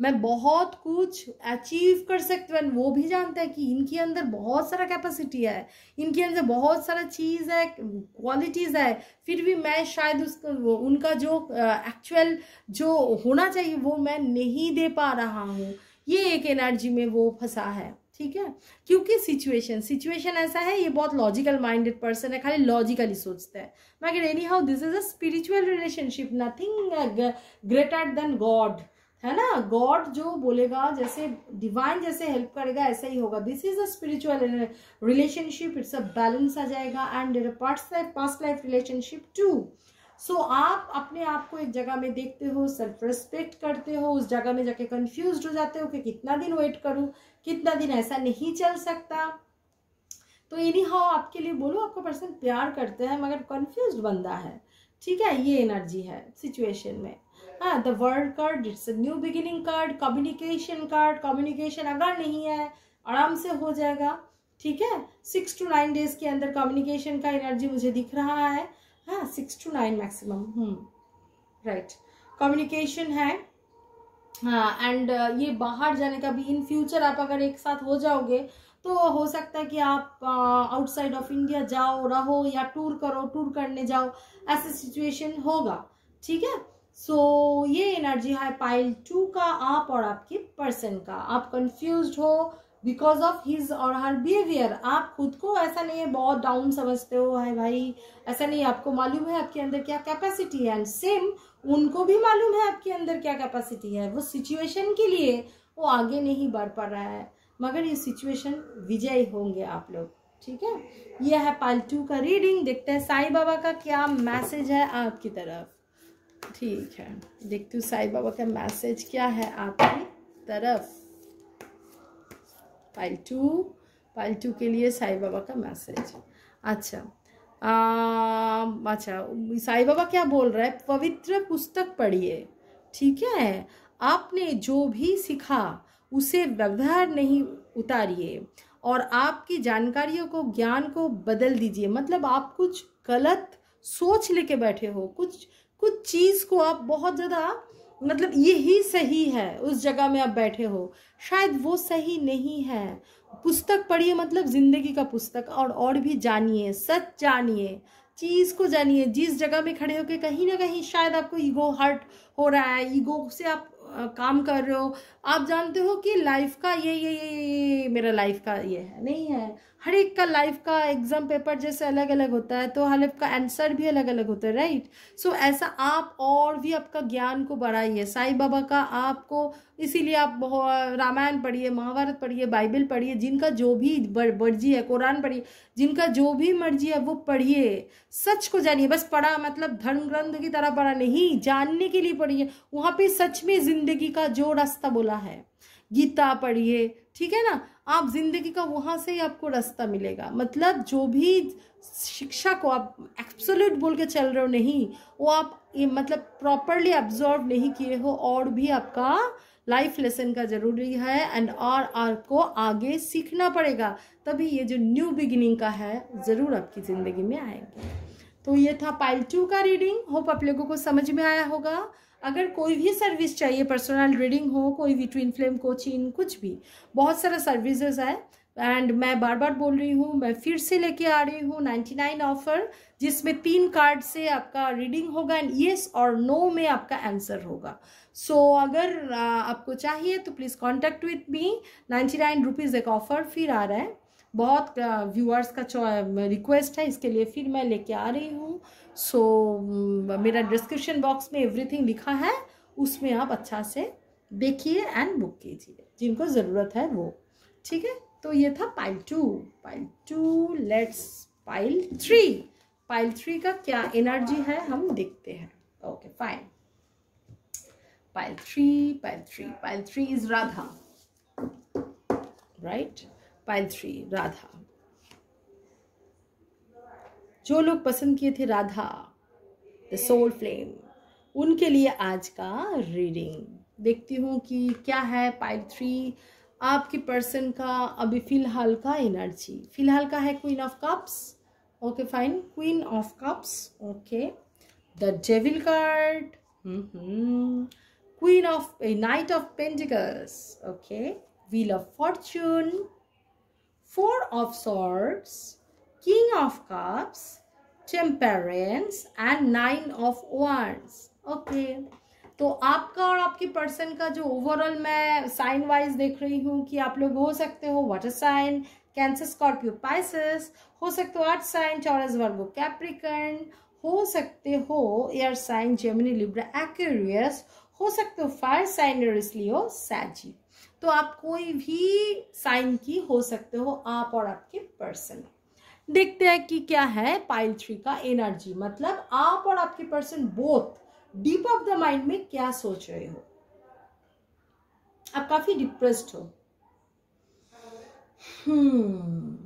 मैं बहुत कुछ अचीव कर सकती हूँ वो भी जानते हैं कि इनके अंदर बहुत सारा कैपेसिटी है इनके अंदर बहुत सारा चीज़ है क्वालिटीज़ है फिर भी मैं शायद उस उनका जो एक्चुअल जो होना चाहिए वो मैं नहीं दे पा रहा हूँ ये एक एनर्जी में वो फंसा है ठीक है क्योंकि सिचुएशन सिचुएशन ऐसा है ये बहुत लॉजिकल माइंडेड पर्सन है खाली लॉजिकली सोचता है मगर anyhow this is a spiritual relationship nothing greater than God है ना गॉड जो बोलेगा जैसे डिवाइन जैसे हेल्प करेगा ऐसा ही होगा this is a spiritual relationship it's a balance आ जाएगा and past life past life relationship too so so, आप अपने आप को एक जगह में देखते हो सेल्फ रिस्पेक्ट करते हो उस जगह में जाके कंफ्यूज हो जाते हो कि कितना दिन वेट करूं कितना दिन ऐसा नहीं चल सकता तो एनी हाउ आपके लिए बोलो आपका पर्सन प्यार करते हैं मगर कन्फ्यूज बंदा है ठीक है ये एनर्जी है सिचुएशन में हाँ the world card it's new beginning card communication card communication अगर नहीं है आराम से हो जाएगा ठीक है सिक्स टू नाइन डेज के अंदर कम्युनिकेशन का एनर्जी मुझे दिख रहा है हाँ six two nine maximum right communication है हाँ एंड uh, ये बाहर जाने का भी इन फ्यूचर आप अगर एक साथ हो जाओगे तो हो सकता है कि आप आउटसाइड ऑफ इंडिया जाओ रहो या टूर करो टूर करने जाओ ऐसे सिचुएशन होगा ठीक है सो so, ये एनर्जी है पाइल टू का आप और आपके पर्सन का आप कंफ्यूज हो बिकॉज ऑफ हिज और हर बिहेवियर आप खुद को ऐसा नहीं है बहुत डाउन समझते हो है भाई ऐसा नहीं आपको मालूम है आपके अंदर क्या कैपेसिटी है एंड सेम उनको भी मालूम है आपके अंदर क्या कैपेसिटी है वो सिचुएशन के लिए वो आगे नहीं बढ़ पा रहा है मगर ये सिचुएशन विजय होंगे आप लोग ठीक है यह है पाल टू का रीडिंग देखते हैं साई बाबा का क्या मैसेज है आपकी तरफ ठीक है देखती हूँ साई बाबा का मैसेज क्या है आपकी तरफ पाइल टू पाइल टू के लिए साई बाबा का मैसेज अच्छा आ, अच्छा साई बाबा क्या बोल रहा है पवित्र पुस्तक पढ़िए ठीक है आपने जो भी सीखा उसे व्यवहार नहीं उतारिए और आपकी जानकारियों को ज्ञान को बदल दीजिए मतलब आप कुछ गलत सोच लेके बैठे हो कुछ कुछ चीज़ को आप बहुत ज़्यादा मतलब यही सही है उस जगह में आप बैठे हो शायद वो सही नहीं है पुस्तक पढ़िए मतलब ज़िंदगी का पुस्तक और और भी जानिए सच जानिए चीज़ को जानिए जिस जगह में खड़े होके कहीं ना कहीं शायद आपको ईगो हर्ट हो रहा है ईगो से आप काम कर रहे हो आप जानते हो कि लाइफ का ये ये ये, ये मेरा लाइफ का ये है नहीं है हर एक का लाइफ का एग्ज़ाम पेपर जैसे अलग अलग होता है तो हर एक का आंसर भी अलग अलग होता है राइट सो so, ऐसा आप और भी आपका ज्ञान को बढ़ाइए साईं बाबा का आपको इसीलिए आप रामायण पढ़िए महाभारत पढ़िए बाइबल पढ़िए जिनका जो भी मर्जी है कुरान पढ़िए जिनका जो भी मर्जी है वो पढ़िए सच को जानिए बस पढ़ा मतलब धर्म ग्रंथ की तरह पढ़ा नहीं जानने के लिए पढ़िए वहाँ पर सच में ज़िंदगी का जो रास्ता बोला है गीता पढ़िए ठीक है ना आप ज़िंदगी का वहाँ से ही आपको रास्ता मिलेगा मतलब जो भी शिक्षा को आप एक्सोल्यूट बोल के चल रहे हो नहीं वो आप ये मतलब प्रॉपरली ऑब्जर्व नहीं किए हो और भी आपका लाइफ लेसन का ज़रूरी है एंड और आपको आगे सीखना पड़ेगा तभी ये जो न्यू बिगिनिंग का है ज़रूर आपकी ज़िंदगी में आएंगे तो ये था पाइल टू का रीडिंग होप आप लोगों को समझ में आया होगा अगर कोई भी सर्विस चाहिए पर्सनल रीडिंग हो कोई भी ट्विन फ्लेम कोचिंग कुछ भी बहुत सारा सर्विसेज है एंड मैं बार बार बोल रही हूँ मैं फिर से लेके आ रही हूँ नाइन्टी नाइन ऑफर जिसमें तीन कार्ड से आपका रीडिंग होगा एंड येस और नो में आपका आंसर होगा सो so, अगर आपको चाहिए तो please contact with me ninety nine rupees एक ऑफ़र फिर आ रहा है बहुत व्यूअर्स का रिक्वेस्ट है इसके लिए फिर मैं लेके आ रही हूँ सो so, मेरा डिस्क्रिप्शन बॉक्स में एवरीथिंग लिखा है उसमें आप अच्छा से देखिए एंड बुक कीजिए जिनको ज़रूरत है वो ठीक है तो ये था pile two pile two let's pile three pile three का क्या एनर्जी है हम देखते हैं okay fine pile three pile three pile three is Radha right pile three Radha जो लोग पसंद किए थे राधा द सोल फ्लेम उनके लिए आज का रीडिंग देखती हूँ कि क्या है पाइल थ्री आपके पर्सन का अभी फ़िलहाल का एनर्जी फ़िलहाल का है queen of cups okay fine queen of cups okay the devil card queen of knight of pentacles okay wheel of fortune Four of Swords, King of Cups, Temperance and Nine of Wands. Okay okay. तो आपका और आपकी person का जो overall मैं sign wise देख रही हूँ कि आप लोग हो सकते हो water sign Cancer Scorpio Pisces हो सकते हो अर्थ साइन चौरस वर्गो कैप्रिकन हो सकते हो air sign Gemini Libra Aquarius हो सकते हो फायर साइन रिस्लियो सैजी तो आप कोई भी साइन की हो सकते हो आप और आपके पर्सन देखते हैं कि क्या है पाइल थ्री का एनर्जी मतलब आप और आपके person both deep of the mind में क्या सोच रहे हो आप काफी डिप्रेस्ड हो हम्म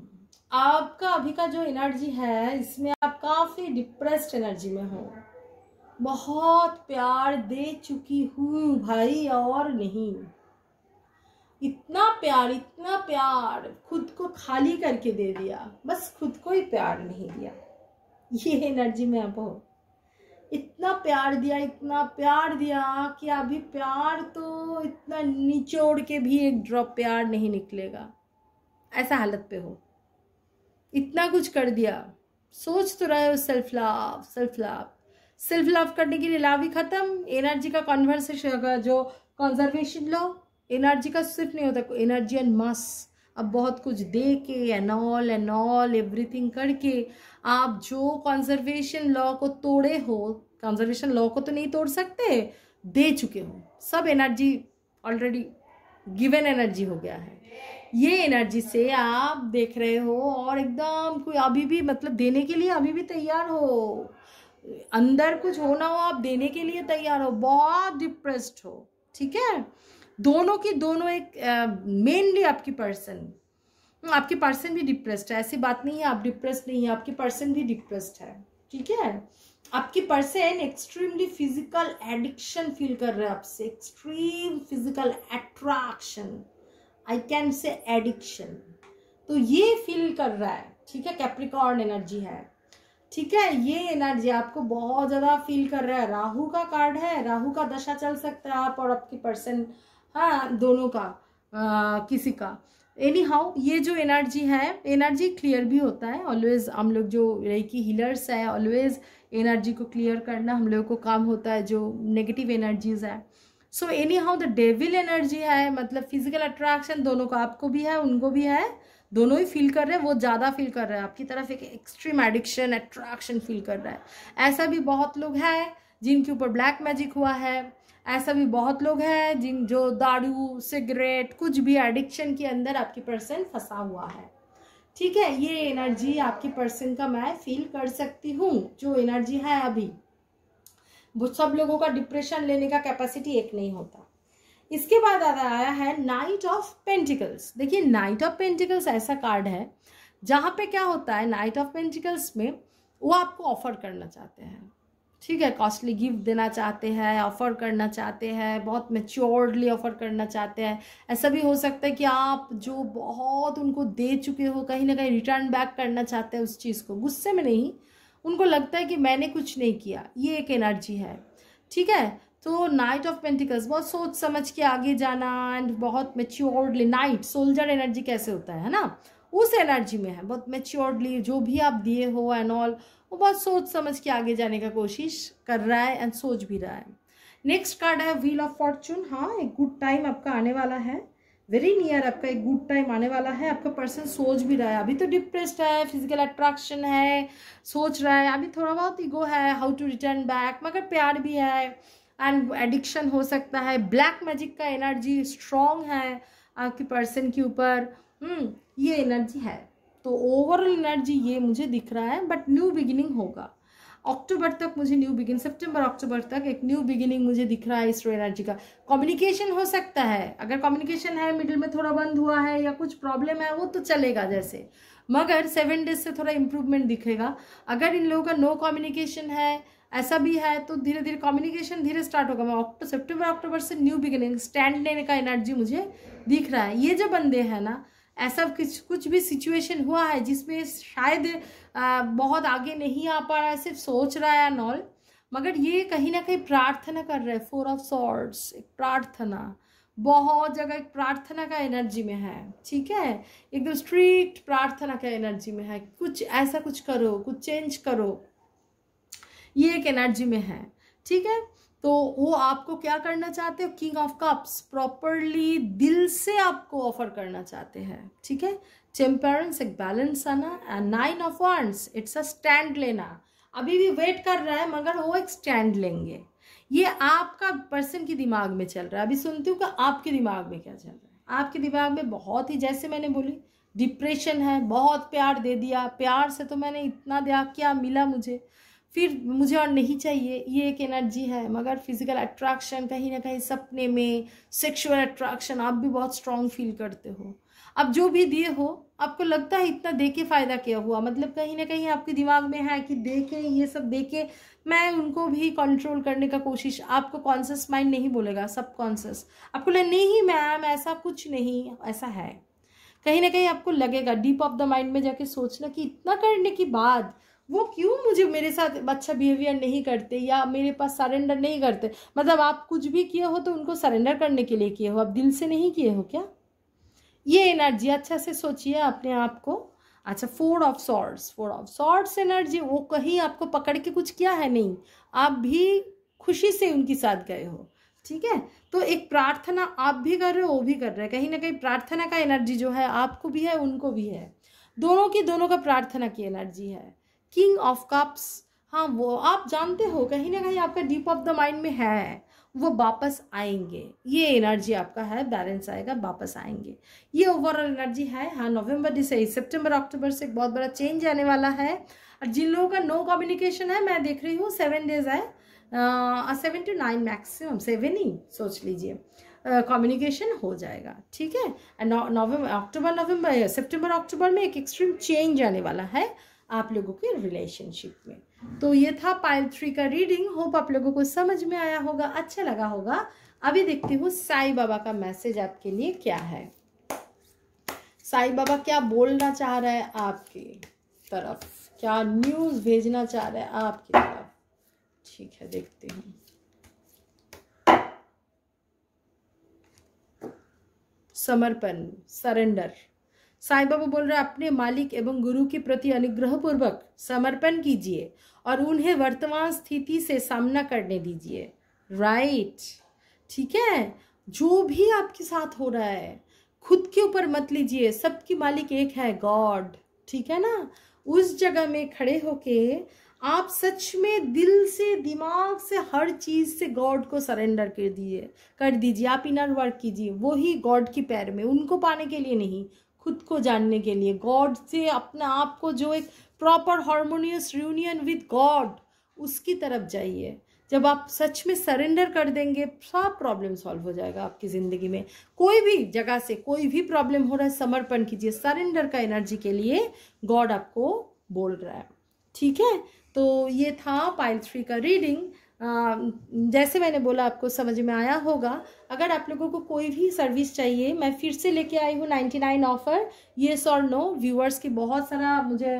आपका अभी का जो एनर्जी है इसमें आप काफी डिप्रेस्ड एनर्जी में हो बहुत प्यार दे चुकी हूँ भाई और नहीं इतना प्यार इतना प्यार खुद को खाली करके दे दिया बस खुद को ही प्यार नहीं दिया ये एनर्जी में आप हो इतना प्यार दिया इतना प्यार दिया कि अभी प्यार तो इतना निचोड़ के भी एक ड्रॉप प्यार नहीं निकलेगा ऐसा हालत पे हो इतना कुछ कर दिया सोच तो रहे हो self love self love self love करने के लिए लाभ ही खत्म एनर्जी का कॉन्वर्सेशन जो कंजर्वेशन लो एनर्जी का सिर्फ नहीं होता एनर्जी एंड मास अब बहुत कुछ दे के एंड ऑल ऑल एवरीथिंग करके आप जो कंजर्वेशन लॉ को तोड़े हो कंजर्वेशन लॉ को तो नहीं तोड़ सकते दे चुके हो सब एनर्जी ऑलरेडी गिवन एनर्जी हो गया है ये एनर्जी से आप देख रहे हो और एकदम कोई अभी भी मतलब देने के लिए अभी भी तैयार हो अंदर कुछ होना हो आप देने के लिए तैयार हो बहुत डिप्रेस्ड हो ठीक है दोनों की दोनों एक मेनली आपकी पर्सन आपके पर्सन भी डिप्रेस्ड है ऐसी बात नहीं है आप डिप्रेस नहीं है आपके पर्सन भी डिप्रेस्ड है ठीक है आपकी person extremely physical addiction feel कर रहा है आपसे extreme physical attraction I can say addiction तो ये फील कर रहा है ठीक है कैप्रिकॉर्न एनर्जी है ठीक है ये एनर्जी आपको बहुत ज़्यादा फील कर रहा है राहु का कार्ड है राहु का दशा चल सकता है आप और आपकी पर्सन हाँ दोनों का आ, किसी का एनी हाउ ये जो एनर्जी है एनर्जी क्लियर भी होता है ऑलवेज़ हम लोग जो रेकी हीलर्स है ऑलवेज़ एनर्जी को क्लियर करना हम लोगों को काम होता है जो नेगेटिव एनर्जीज है so anyhow the devil energy है मतलब फिजिकल अट्रैक्शन दोनों का आपको भी है उनको भी है दोनों ही फील कर रहे हैं वो ज़्यादा फील कर रहे हैं आपकी तरफ एक एक्सट्रीम एडिक्शन अट्रैक्शन फील कर रहा है ऐसा भी बहुत लोग हैं जिनके ऊपर ब्लैक मैजिक हुआ है ऐसा भी बहुत लोग हैं जिन जो दारू सिगरेट कुछ भी एडिक्शन के अंदर आपकी पर्सन फंसा हुआ है ठीक है ये एनर्जी आपकी पर्सन का मैं फील कर सकती हूँ जो एनर्जी है अभी सब लोगों का डिप्रेशन लेने का कैपेसिटी एक नहीं होता इसके बाद आया है नाइट ऑफ पेंटिकल्स देखिए नाइट ऑफ पेंटिकल्स ऐसा कार्ड है जहाँ पे क्या होता है नाइट ऑफ पेंटिकल्स में वो आपको ऑफर करना चाहते हैं ठीक है कॉस्टली गिफ्ट देना चाहते हैं ऑफ़र करना चाहते हैं बहुत मेच्योर्डली ऑफ़र करना चाहते हैं ऐसा भी हो सकता है कि आप जो बहुत उनको दे चुके हो कहीं ना कहीं रिटर्न बैक करना चाहते हैं उस चीज़ को गुस्से में नहीं उनको लगता है कि मैंने कुछ नहीं किया ये एक एनर्जी है ठीक है तो नाइट ऑफ पेंटिकल्स बहुत सोच समझ के आगे जाना एंड बहुत मेच्योर्डली नाइट सोल्जर एनर्जी कैसे होता है ना उस एनर्जी में है बहुत मेच्योर्डली जो भी आप दिए हो एंड ऑल वो बहुत सोच समझ के आगे जाने का कोशिश कर रहा है एंड सोच भी रहा है नेक्स्ट कार्ड है व्हील ऑफ फॉर्चून हाँ एक गुड टाइम आपका आने वाला है वेरी नियर आपका एक गुड टाइम आने वाला है आपका पर्सन सोच भी रहा है अभी तो डिप्रेस्ड है फिजिकल अट्रैक्शन है सोच रहा है अभी थोड़ा बहुत ईगो है हाउ टू रिटर्न बैक मगर प्यार भी है एंड एडिक्शन हो सकता है ब्लैक मैजिक का एनर्जी स्ट्रॉन्ग है आपके पर्सन के ऊपर हम्म, ये एनर्जी है तो ओवरऑल एनर्जी ये मुझे दिख रहा है बट न्यू बिगिनिंग होगा अक्टूबर तक मुझे न्यू बिगिन सितंबर अक्टूबर तक एक न्यू बिगिनिंग मुझे दिख रहा है इसरो एनर्जी का कम्युनिकेशन हो सकता है अगर कम्युनिकेशन है मिडिल में थोड़ा बंद हुआ है या कुछ प्रॉब्लम है वो तो चलेगा जैसे मगर सेवन डेज से थोड़ा इम्प्रूवमेंट दिखेगा अगर इन लोगों का नो कम्युनिकेशन है ऐसा भी है तो धीरे धीरे कम्युनिकेशन धीरे स्टार्ट होगा मैं अक्टूबर अक्टूबर से न्यू बिगिनिंग स्टैंड लेने का एनर्जी मुझे दिख रहा है ये जो बंदे हैं ना ऐसा कुछ कुछ भी सिचुएशन हुआ है जिसमें शायद बहुत आगे नहीं आ पा रहा है सिर्फ सोच रहा है नॉल मगर ये कहीं ना कहीं प्रार्थना कर रहे हैं फोर ऑफ सॉर्ड्स एक प्रार्थना बहुत जगह एक प्रार्थना का एनर्जी में है ठीक है एकदम स्ट्रीट प्रार्थना का एनर्जी में है कुछ ऐसा कुछ करो कुछ चेंज करो ये एक एनर्जी में है ठीक है तो वो आपको क्या करना चाहते हो किंग ऑफ कप्स प्रॉपरली दिल से आपको ऑफर करना चाहते हैं ठीक है चैम्पेरेंस एक बैलेंस आना and nine of swords it's a stand लेना अभी भी वेट कर रहा है मगर वो एक स्टैंड लेंगे ये आपका पर्सन के दिमाग में चल रहा है अभी सुनती हूँ कि आपके दिमाग में क्या चल रहा है आपके दिमाग में बहुत ही जैसे मैंने बोली डिप्रेशन है बहुत प्यार दे दिया प्यार से तो मैंने इतना दिया क्या मिला मुझे फिर मुझे और नहीं चाहिए ये एक एनर्जी है मगर फिजिकल अट्रैक्शन कहीं ना कहीं सपने में सेक्सुअल अट्रैक्शन आप भी बहुत स्ट्रांग फील करते हो आप जो भी दिए हो आपको लगता है इतना दे के फ़ायदा क्या हुआ मतलब कहीं ना कहीं आपके दिमाग में है कि दे के ये सब दे के मैं उनको भी कंट्रोल करने का कोशिश आपको कॉन्सियस माइंड नहीं बोलेगा सब कॉन्सियस आपको लगे नहीं मैम ऐसा कुछ नहीं ऐसा है कहीं ना कहीं आपको लगेगा डीप ऑफ द माइंड में जाके सोचना कि इतना करने के बाद वो क्यों मुझे मेरे साथ अच्छा बिहेवियर नहीं करते या मेरे पास सरेंडर नहीं करते मतलब आप कुछ भी किए हो तो उनको सरेंडर करने के लिए किए हो आप दिल से नहीं किए हो क्या ये एनर्जी अच्छा से सोचिए अपने आप को अच्छा four of swords four of sorts energy वो कहीं आपको पकड़ के कुछ किया है नहीं आप भी खुशी से उनके साथ गए हो ठीक है तो एक प्रार्थना आप भी कर रहे हो वो भी कर रहे हैं कहीं ना कहीं प्रार्थना का एनर्जी जो है आपको भी है उनको भी है दोनों की दोनों का प्रार्थना की एनर्जी है किंग ऑफ कप्स हाँ वो आप जानते हो कहीं ना कहीं आपका डीप ऑफ द माइंड में है वो वापस आएंगे ये एनर्जी आपका है बैलेंस आएगा वापस आएंगे ये ओवरऑल एनर्जी है हाँ नवंबर दिसंबर सितंबर अक्टूबर से एक बहुत बड़ा चेंज आने वाला है और जिन लोगों का नो कम्युनिकेशन है मैं देख रही हूँ सेवन डेज है seven two nine maximum seven ही सोच लीजिए कम्युनिकेशन uh, हो जाएगा ठीक है नवंबर अक्टूबर नवंबर सितंबर अक्टूबर में एक एक्सट्रीम चेंज आने वाला है आप लोगों के रिलेशनशिप में तो ये था पाइल थ्री का रीडिंग होप आप लोगों को समझ में आया होगा अच्छा लगा होगा अभी देखती हूँ साई बाबा का मैसेज आपके लिए क्या है साई बाबा क्या बोलना चाह रहा है आपकी तरफ क्या न्यूज़ भेजना चाह रहा है आपकी तरफ ठीक है देखते हैं समर्पण सरेंडर साई बाबा बोल रहे अपने मालिक एवं गुरु के प्रति अनुग्रहपूर्वक समर्पण कीजिए और उन्हें वर्तमान स्थिति से सामना करने दीजिए राइट ठीक है जो भी आपके साथ हो रहा है खुद के ऊपर मत लीजिए सबकी मालिक एक है गॉड ठीक है ना उस जगह में खड़े होके आप सच में दिल से दिमाग से हर चीज़ से गॉड को सरेंडर कर दिए कर दीजिए आप इनर वर्क कीजिए वो ही गॉड की पैर में उनको पाने के लिए नहीं खुद को जानने के लिए गॉड से अपने आप को जो एक proper harmonious reunion with God उसकी तरफ जाइए जब आप सच में सरेंडर कर देंगे सब प्रॉब्लम सॉल्व हो जाएगा आपकी ज़िंदगी में कोई भी जगह से कोई भी प्रॉब्लम हो रहा है समर्पण कीजिए सरेंडर का एनर्जी के लिए गॉड आपको बोल रहा है ठीक है तो ये था पाइल थ्री का रीडिंग जैसे मैंने बोला आपको समझ में आया होगा अगर आप लोगों को कोई भी सर्विस चाहिए मैं फिर से लेके आई हूँ नाइन्टी नाइन ऑफ़र येस और नो व्यूअर्स की बहुत सारा मुझे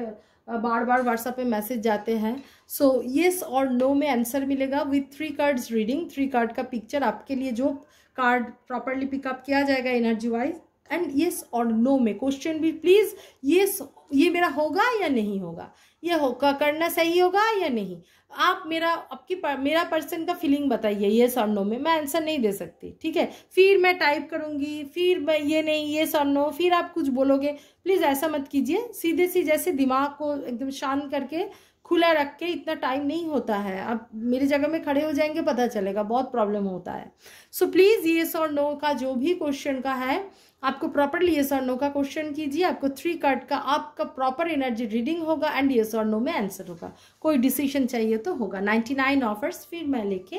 बार बार व्हाट्सएप पे मैसेज जाते हैं सो येस और नो में आंसर मिलेगा with three cards reading three card का पिक्चर आपके लिए जो कार्ड प्रॉपरली पिकअप किया जाएगा एनर्जी वाइज एंड येस और नो में क्वेश्चन भी प्लीज़ येस ये मेरा होगा या नहीं होगा ये होगा करना सही होगा या नहीं आप मेरा आपकी पर, मेरा पर्सन का फीलिंग बताइए ये और नो में मैं आंसर नहीं दे सकती ठीक है फिर मैं टाइप करूँगी फिर मैं ये नहीं ये और नो फिर आप कुछ बोलोगे प्लीज़ ऐसा मत कीजिए सीधे सी जैसे दिमाग को एकदम शांत करके खुला रख के इतना टाइम नहीं होता है अब मेरी जगह में खड़े हो जाएंगे पता चलेगा बहुत प्रॉब्लम होता है सो प्लीज़ ये और नो का जो भी क्वेश्चन का है आपको प्रॉपरली येस और नो का क्वेश्चन कीजिए आपको थ्री कार्ड का आपका प्रॉपर एनर्जी रीडिंग होगा एंड येस और नो में आंसर होगा कोई डिसीजन चाहिए तो होगा नाइन्टी नाइन ऑफर्स फिर मैं लेके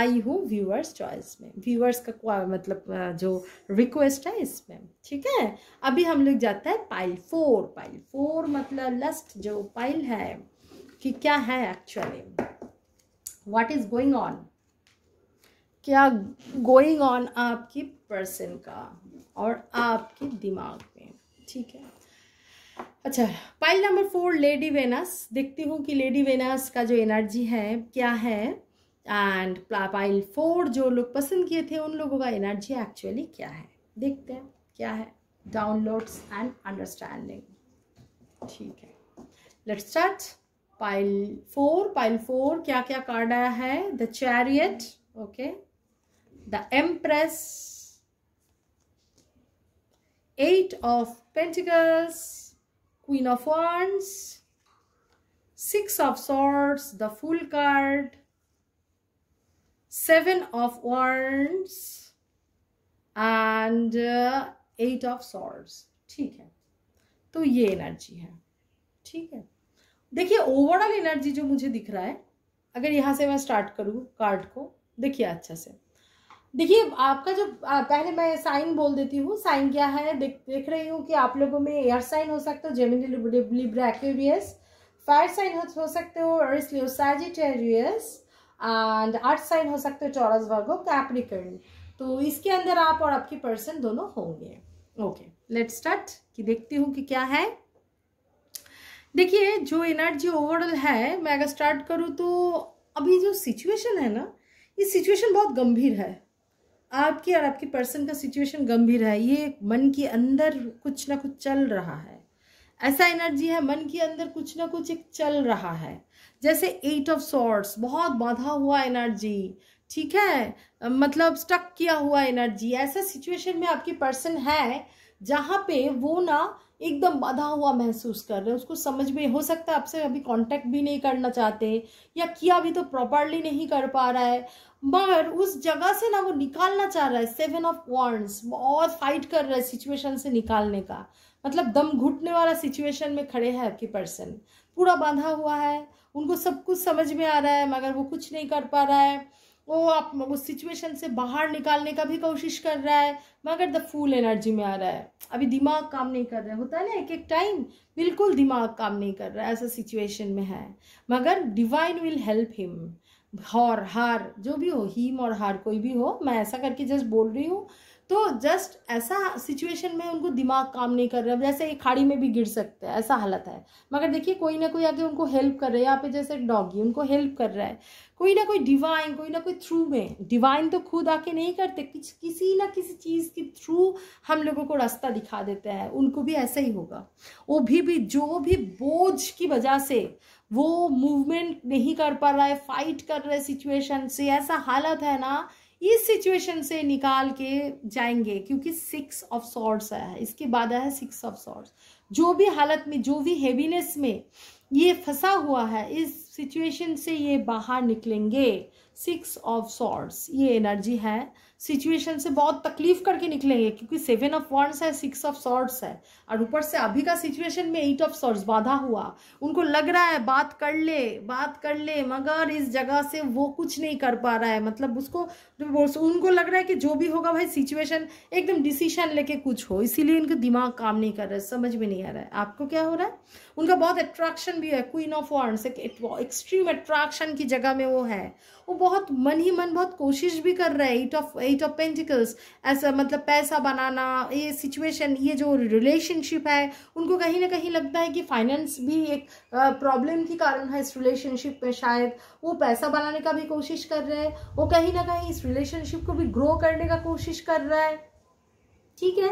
आई हूँ व्यूअर्स चॉइस में व्यूअर्स का मतलब जो रिक्वेस्ट है इसमें ठीक है अभी हम लोग जाता है पाइल फोर पाइल फोर मतलब लस्ट जो पाइल है कि क्या है actually what is going on क्या गोइंग ऑन आपकी पर्सन का और आपके दिमाग में ठीक है अच्छा pile number four lady Venus देखती हूँ कि लेडी वेनस का जो एनर्जी है क्या है एंड पाइल फोर जो लोग पसंद किए थे उन लोगों का एनर्जी एक्चुअली क्या है देखते हैं क्या है डाउनलोड्स एंड अंडरस्टैंडिंग ठीक है let start pile four pile four क्या क्या कार्ड आया है the chariot okay the empress eight of pentacles queen of wands six of swords the full card seven of wands and eight of swords ठीक है तो ये energy है ठीक है देखिए ओवरऑल एनर्जी जो मुझे दिख रहा है अगर यहां से मैं स्टार्ट करूँ कार्ड को देखिए अच्छा से देखिए आपका जो पहले मैं साइन बोल देती हूँ साइन क्या है देख देख रही हूँ कि आप लोगों में एयर साइन हो सकता हो Gemini Libra Aquarius fire sign हो सकते हो और इसलिए सैजिटेरियस एंड अर्थ साइन हो सकते हो चौरस वर्गो कैप्रिकर्न तो इसके अंदर आप और आपकी पर्सन दोनों होंगे ओके लेट स्टार्ट कि देखती हूँ कि क्या है देखिए जो एनर्जी ओवरऑल है मैं अगर स्टार्ट करूँ तो अभी जो सिचुएशन है ना ये सिचुएशन बहुत गंभीर है आपकी और आपकी पर्सन का सिचुएशन गंभीर है ये मन के अंदर कुछ ना कुछ चल रहा है ऐसा एनर्जी है मन के अंदर कुछ ना कुछ एक चल रहा है जैसे एट ऑफ सॉर्ट्स बहुत बाधा हुआ एनर्जी ठीक है मतलब स्टक किया हुआ एनर्जी ऐसा सिचुएशन में आपकी पर्सन है जहाँ पे वो ना एकदम बधा हुआ महसूस कर रहे हैं उसको समझ में हो सकता है आपसे अभी कांटेक्ट भी नहीं करना चाहते या किया भी तो प्रॉपरली नहीं कर पा रहा है मगर उस जगह से ना वो निकालना चाह रहा है सेवन ऑफ वॉन्ड्स बहुत फाइट कर रहा है सिचुएशन से निकालने का मतलब दम घुटने वाला सिचुएशन में खड़े हैं आपकी पर्सन पूरा बांधा हुआ है उनको सब कुछ समझ में आ रहा है मगर वो कुछ नहीं कर पा रहा है वो आप उस सिचुएशन से बाहर निकालने का भी कोशिश कर रहा है मगर द फूल एनर्जी में आ रहा है अभी दिमाग काम नहीं कर रहा है होता है ना एक एक टाइम बिल्कुल दिमाग काम नहीं कर रहा है ऐसा सिचुएशन में है मगर divine will help him or her जो भी हो हीम और हार कोई भी हो मैं ऐसा करके जस्ट बोल रही हूँ तो जस्ट ऐसा सिचुएशन में उनको दिमाग काम नहीं कर रहा जैसे एक खाड़ी में भी गिर सकते हैं ऐसा हालत है मगर देखिए कोई ना कोई आगे उनको हेल्प कर रहा है यहाँ पे जैसे डॉगी उनको हेल्प कर रहा है कोई ना कोई डिवाइन कोई ना कोई थ्रू में डिवाइन तो खुद आके नहीं करते किस, किसी ना किसी चीज़ के थ्रू हम लोगों को रास्ता दिखा देते हैं उनको भी ऐसा ही होगा वो भी, भी जो भी बोझ की वजह से वो मूवमेंट नहीं कर पा रहा है फाइट कर रहे सिचुएशन से ऐसा हालत है ना इस सिचुएशन से निकाल के जाएंगे क्योंकि सिक्स ऑफ सॉर्ट्स है इसके बाद है सिक्स ऑफ सॉर्ट्स जो भी हालत में जो भी हैवीनेस में ये फंसा हुआ है इस सिचुएशन से ये बाहर निकलेंगे सिक्स ऑफ सॉर्ड्स ये एनर्जी है सिचुएशन से बहुत तकलीफ करके निकलेंगे क्योंकि सेवन ऑफ वॉन्ड्स है सिक्स ऑफ सॉर्ड्स है और ऊपर से अभी का सिचुएशन में एट ऑफ सॉर्ड्स बाधा हुआ उनको लग रहा है बात कर ले बात कर ले मगर इस जगह से वो कुछ नहीं कर पा रहा है मतलब उसको उनको लग रहा है कि जो भी होगा भाई सिचुएशन एकदम डिसीशन लेके कुछ हो इसीलिए इनका दिमाग काम नहीं कर रहा है समझ में नहीं नहीं आ रहा है आपको क्या हो रहा है उनका बहुत अट्रैक्शन भी है क्वीन ऑफ वार्ड्स एक एक्सट्रीम अट्रैक्शन की जगह में वो है वो बहुत मन ही मन बहुत कोशिश भी कर रहा है eight of eight of pentacles ऐसा मतलब पैसा बनाना ये सिचुएशन ये जो रिलेशनशिप है उनको कहीं ना कहीं लगता है कि फाइनेंस भी एक प्रॉब्लम के कारण है इस रिलेशनशिप में शायद वो पैसा बनाने का भी कोशिश कर रहे हैं वो कहीं ना कहीं इस रिलेशनशिप को भी ग्रो करने का कोशिश कर रहा है ठीक है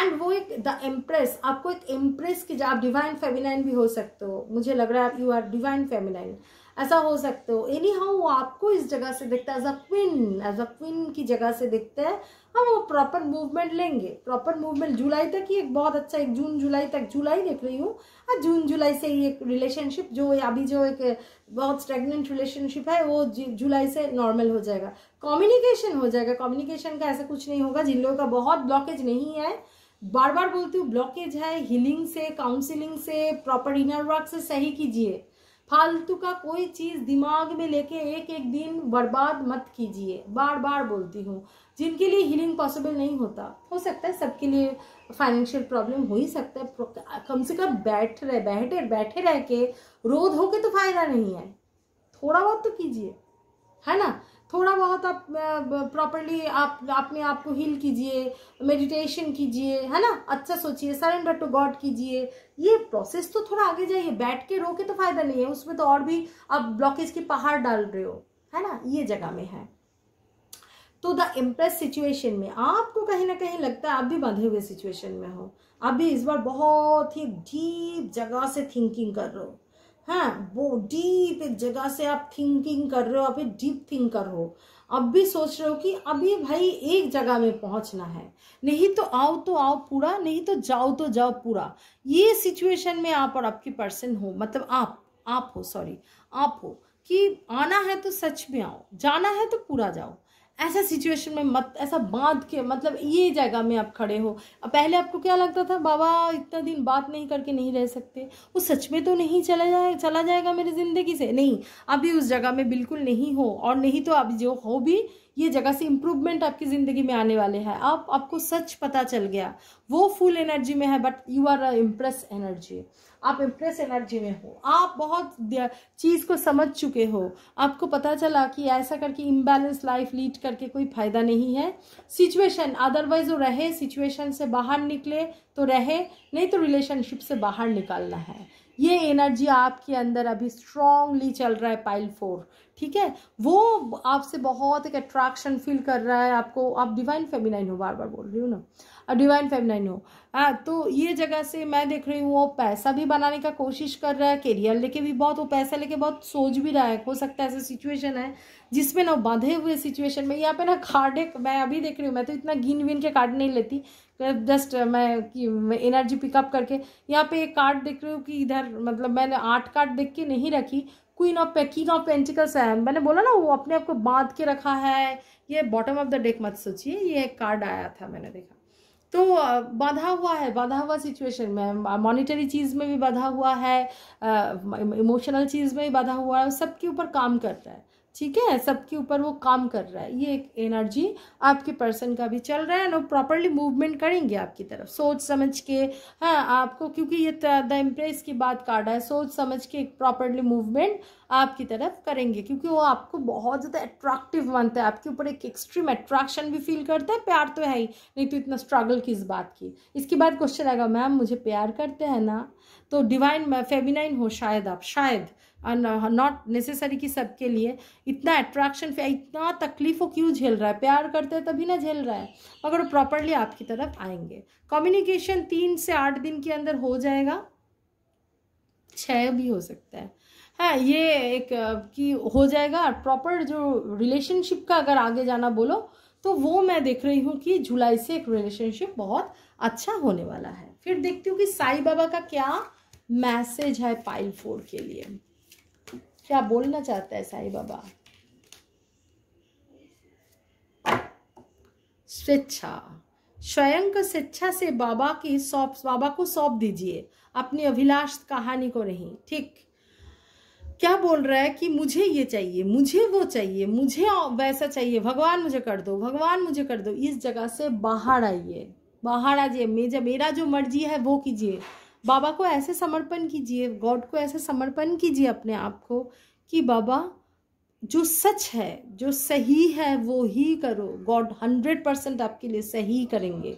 एंड वो एक द एम्प्रेस आपको एक एम्प्रेस की आप डिवाइन फेमिनाइन भी हो सकते हो मुझे लग रहा है यू आर डिवाइन फेमिनाइन ऐसा हो सकते हो एनी हाउ वो आपको इस जगह से देखता है as a queen as a queen की जगह से देखते हैं हम हाँ, वो प्रॉपर मूवमेंट लेंगे प्रॉपर मूवमेंट जुलाई तक ही एक बहुत अच्छा एक जून जुलाई तक जुलाई देख रही हूँ और हाँ, जून जुलाई से ही एक रिलेशनशिप जो अभी जो एक बहुत स्ट्रेगनेंट रिलेशनशिप है वो जुलाई से नॉर्मल हो जाएगा कम्युनिकेशन हो जाएगा कम्युनिकेशन का ऐसा कुछ नहीं होगा जिन लोगों का बहुत ब्लॉकेज नहीं है बार बार बोलती हूँ ब्लॉकेज है हीलिंग से काउंसिलिंग से प्रॉपर इनर वर्क से सही कीजिए फालतू का कोई चीज़ दिमाग में लेके एक एक दिन बर्बाद मत कीजिए बार बार बोलती हूँ जिनके लिए हीलिंग पॉसिबल नहीं होता हो सकता है सबके लिए फाइनेंशियल प्रॉब्लम हो ही सकता है कम से कम बैठ रहे बैठे बैठे रह के रोध होके तो फायदा नहीं है थोड़ा बहुत तो कीजिए है ना थोड़ा बहुत आप प्रॉपरली आप अपने आप को हील कीजिए मेडिटेशन कीजिए है ना अच्छा सोचिए सरेंडर टू गॉड कीजिए ये प्रोसेस तो थोड़ा आगे जाइए बैठ के रो के तो फायदा नहीं है उसमें तो और भी आप ब्लॉकेज के पहाड़ डाल रहे हो है ना ये जगह में है तो द इम्प्रेस सिचुएशन में आपको कहीं ना कहीं लगता है आप भी बंधे हुए सिचुएशन में हो आप भी इस बार बहुत ही डीप जगह से थिंकिंग कर रहे हो हाँ वो डीप एक जगह से आप थिंकिंग कर रहे हो आप डीप थिंक कर रहे हो अब भी सोच रहे हो कि अभी भाई एक जगह में पहुंचना है नहीं तो आओ तो आओ पूरा नहीं तो जाओ तो जाओ पूरा ये सिचुएशन में आप और आपकी पर्सन हो मतलब आप आप हो सॉरी आप हो कि आना है तो सच में आओ जाना है तो पूरा जाओ ऐसा सिचुएशन में मत ऐसा बांध के मतलब ये जगह में आप खड़े हो पहले आपको क्या लगता था बाबा इतना दिन बात नहीं करके नहीं रह सकते वो सच में तो नहीं चला जाए चला जाएगा मेरी ज़िंदगी से नहीं अभी उस जगह में बिल्कुल नहीं हो और नहीं तो अभी जो हो भी ये जगह से इम्प्रूवमेंट आपकी ज़िंदगी में आने वाले हैं आप आपको सच पता चल गया वो फुल एनर्जी में है but you are empress energy आप इम्प्रेस एनर्जी में हो आप बहुत चीज़ को समझ चुके हो आपको पता चला कि ऐसा करके इम्बैलेंस लाइफ लीड करके कोई फ़ायदा नहीं है सिचुएशन अदरवाइज वो रहे सिचुएशन से बाहर निकले तो रहे नहीं तो रिलेशनशिप से बाहर निकालना है ये एनर्जी आपके अंदर अभी स्ट्रांगली चल रहा है पाइल फोर ठीक है वो आपसे बहुत एक अट्रैक्शन फील कर रहा है आपको आप डिवाइन फेमिनाइन हो बार बार बोल रही हूँ ना अब डिवाइन फेमिनाइन हो आ, हाँ, तो ये जगह से मैं देख रही हूँ वो पैसा भी बनाने का कोशिश कर रहा है करियर लेके भी बहुत वो पैसा लेके बहुत सोच भी रहा है हो सकता है ऐसा सिचुएशन है जिसमें ना बांधे हुए सिचुएशन में यहाँ पे ना कार्ड मैं अभी देख रही हूँ मैं तो इतना गिन विन के कार्ड नहीं लेती जस्ट मैं एनर्जी पिकअप करके यहाँ पे एक कार्ड देख रही हूँ कि इधर मतलब मैंने आठ कार्ड देख के नहीं रखी क्वीन ऑफ पे किंग ऑफ पेंटिकल्स है मैंने बोला ना वो अपने आप को बांध के रखा है ये बॉटम ऑफ द डेक मत सोचिए ये एक कार्ड आया था मैंने देखा तो बाधा हुआ है बाधा हुआ सिचुएशन में मॉनिटरी चीज़ में भी बाधा हुआ है इमोशनल चीज़ में भी बाधा हुआ है सबके ऊपर काम करता है ठीक है सबके ऊपर वो काम कर रहा है ये एक एनर्जी आपके पर्सन का भी चल रहा है ना प्रॉपरली मूवमेंट करेंगे आपकी तरफ सोच समझ के हाँ आपको क्योंकि ये द एम्प्रेस की बात काट रहा है सोच समझ के एक प्रॉपरली मूवमेंट आपकी तरफ करेंगे क्योंकि वो आपको बहुत ज़्यादा अट्रैक्टिव मानता है आपके ऊपर एक एक्सट्रीम अट्रैक्शन भी फील करता है प्यार तो है ही नहीं तो इतना स्ट्रगल किस बात की इसके बाद क्वेश्चन आएगा मैम मुझे प्यार करते हैं ना तो डिवाइन फेमिनाइन हो शायद आप शायद नॉट नेसेसरी कि सबके लिए इतना अट्रैक्शन इतना तकलीफों क्यों झेल रहा है प्यार करते हैं तभी ना झेल रहा है मगर वो प्रॉपरली आपकी तरफ आएंगे कम्युनिकेशन तीन से आठ दिन के अंदर हो जाएगा छः भी हो सकता है हाँ ये एक कि हो जाएगा प्रॉपर जो रिलेशनशिप का अगर आगे जाना बोलो तो वो मैं देख रही हूँ कि जुलाई से एक रिलेशनशिप बहुत अच्छा होने वाला है फिर देखती हूँ कि साई बाबा का क्या मैसेज है पाइल फोर के लिए क्या बोलना चाहता है साई बाबा स्वेच्छा स्वयं को स्वेच्छा से बाबा की सौंप बाबा को सौंप दीजिए अपनी अभिलाष कहानी को नहीं ठीक क्या बोल रहा है कि मुझे ये चाहिए मुझे वो चाहिए मुझे वैसा चाहिए भगवान मुझे कर दो भगवान मुझे कर दो इस जगह से बाहर आइए बाहर आ जाइए मेरा जो मर्जी है वो कीजिए बाबा को ऐसे समर्पण कीजिए गॉड को ऐसे समर्पण कीजिए अपने आप को कि बाबा जो सच है जो सही है वो ही करो गॉड हंड्रेड परसेंट आपके लिए सही करेंगे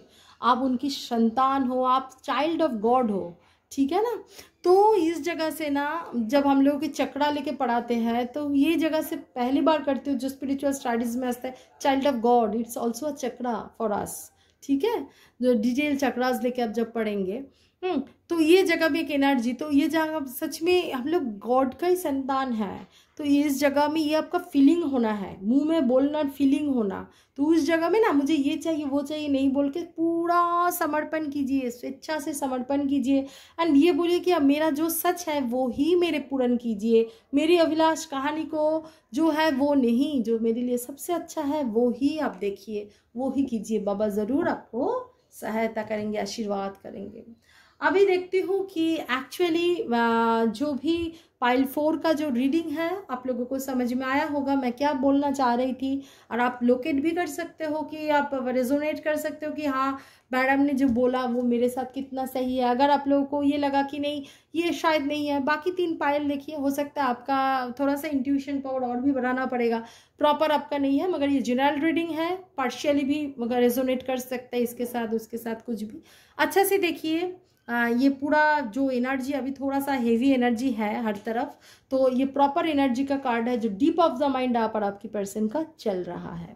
आप उनकी संतान हो आप चाइल्ड ऑफ गॉड हो ठीक है ना तो इस जगह से ना जब हम लोगों के चक्रा लेके पढ़ाते हैं तो ये जगह से पहली बार करते हो जो स्पिरिचुअल स्टडीज में आता है child of God it's also a chakra for us ठीक है जो डिटेल चक्रास लेके आप जब पढ़ेंगे हम्म, तो ये जगह भी एक एनर्जी तो ये जगह सच में हम लोग गॉड का ही संतान है तो ये इस जगह में ये आपका फीलिंग होना है मुंह में बोलना और फीलिंग होना तो उस जगह में ना मुझे ये चाहिए वो चाहिए नहीं बोल के पूरा समर्पण कीजिए स्वेच्छा से समर्पण कीजिए एंड ये बोलिए कि अब मेरा जो सच है वो ही मेरे पूर्ण कीजिए मेरी अभिलाष कहानी को जो है वो नहीं जो मेरे लिए सबसे अच्छा है वो ही आप देखिए वो ही कीजिए बाबा ज़रूर आपको सहायता करेंगे आशीर्वाद करेंगे अभी देखती हूँ कि एक्चुअली जो भी पाइल फोर का जो रीडिंग है आप लोगों को समझ में आया होगा मैं क्या बोलना चाह रही थी और आप लोकेट भी कर सकते हो कि आप रेजोनेट कर सकते हो कि हाँ मैडम ने जो बोला वो मेरे साथ कितना सही है अगर आप लोगों को ये लगा कि नहीं ये शायद नहीं है बाकी तीन पाइल देखिए हो सकता है आपका थोड़ा सा इंट्यूशन पावर और भी बढ़ाना पड़ेगा प्रॉपर आपका नहीं है मगर ये जनरल रीडिंग है पार्शियली भी मगर रेजोनेट कर सकता है इसके साथ उसके साथ कुछ भी अच्छा से देखिए ये पूरा जो एनर्जी अभी थोड़ा सा हेवी एनर्जी है हर तरफ तो ये प्रॉपर एनर्जी का कार्ड है जो डीप ऑफ द माइंड आप और आपकी पर्सन का चल रहा है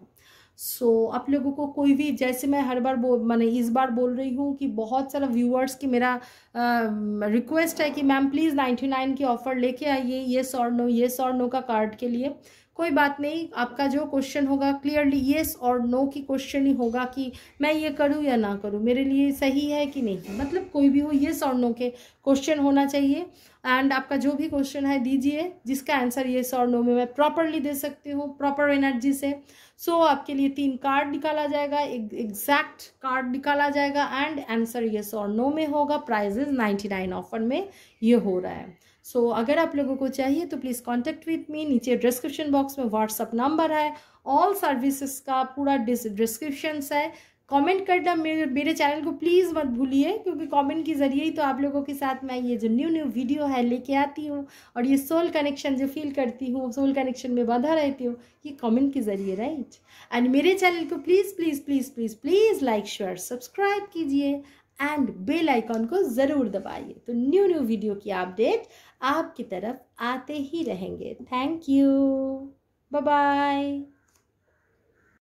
सो so, आप लोगों को कोई भी जैसे मैं हर बार बोल मैंने इस बार बोल रही हूँ कि बहुत सारा व्यूअर्स की मेरा रिक्वेस्ट है कि मैम प्लीज़ नाइन्टी नाइन की ऑफ़र लेके आइए ये सॉर्नो ये सॉर्नो का कार्ड के लिए कोई बात नहीं आपका जो क्वेश्चन होगा क्लियरली येस और नो की क्वेश्चन ही होगा कि मैं ये करूँ या ना करूँ मेरे लिए सही है कि नहीं मतलब कोई भी हो येस और नो के क्वेश्चन होना चाहिए एंड आपका जो भी क्वेश्चन है दीजिए जिसका आंसर येस और नो में मैं प्रॉपरली दे सकती हूँ प्रॉपर एनर्जी से सो so, आपके लिए तीन कार्ड निकाला जाएगा एक एग्जैक्ट कार्ड निकाला जाएगा एंड आंसर येस और नो में होगा प्राइजेज नाइन्टी नाइन ऑफर में ये हो रहा है सो so, अगर आप लोगों को चाहिए तो प्लीज़ कॉन्टैक्ट विथ मी नीचे डिस्क्रिप्शन बॉक्स में व्हाट्सअप नंबर है ऑल सर्विसेज का पूरा डिस्क्रिप्शन है कमेंट करना मेरे मेरे चैनल को प्लीज़ मत भूलिए क्योंकि कमेंट के ज़रिए ही तो आप लोगों के साथ मैं ये जो न्यू न्यू वीडियो है लेके आती हूँ और ये सोल कनेक्शन जो फील करती हूँ सोल कनेक्शन में बाधा रहती हूँ ये कमेंट के ज़रिए राइट एंड मेरे चैनल को please please please please please like share subscribe कीजिए एंड बेलाइकॉन को ज़रूर दबाइए तो न्यू न्यू वीडियो की अपडेट आपकी तरफ आते ही रहेंगे थैंक यू बाय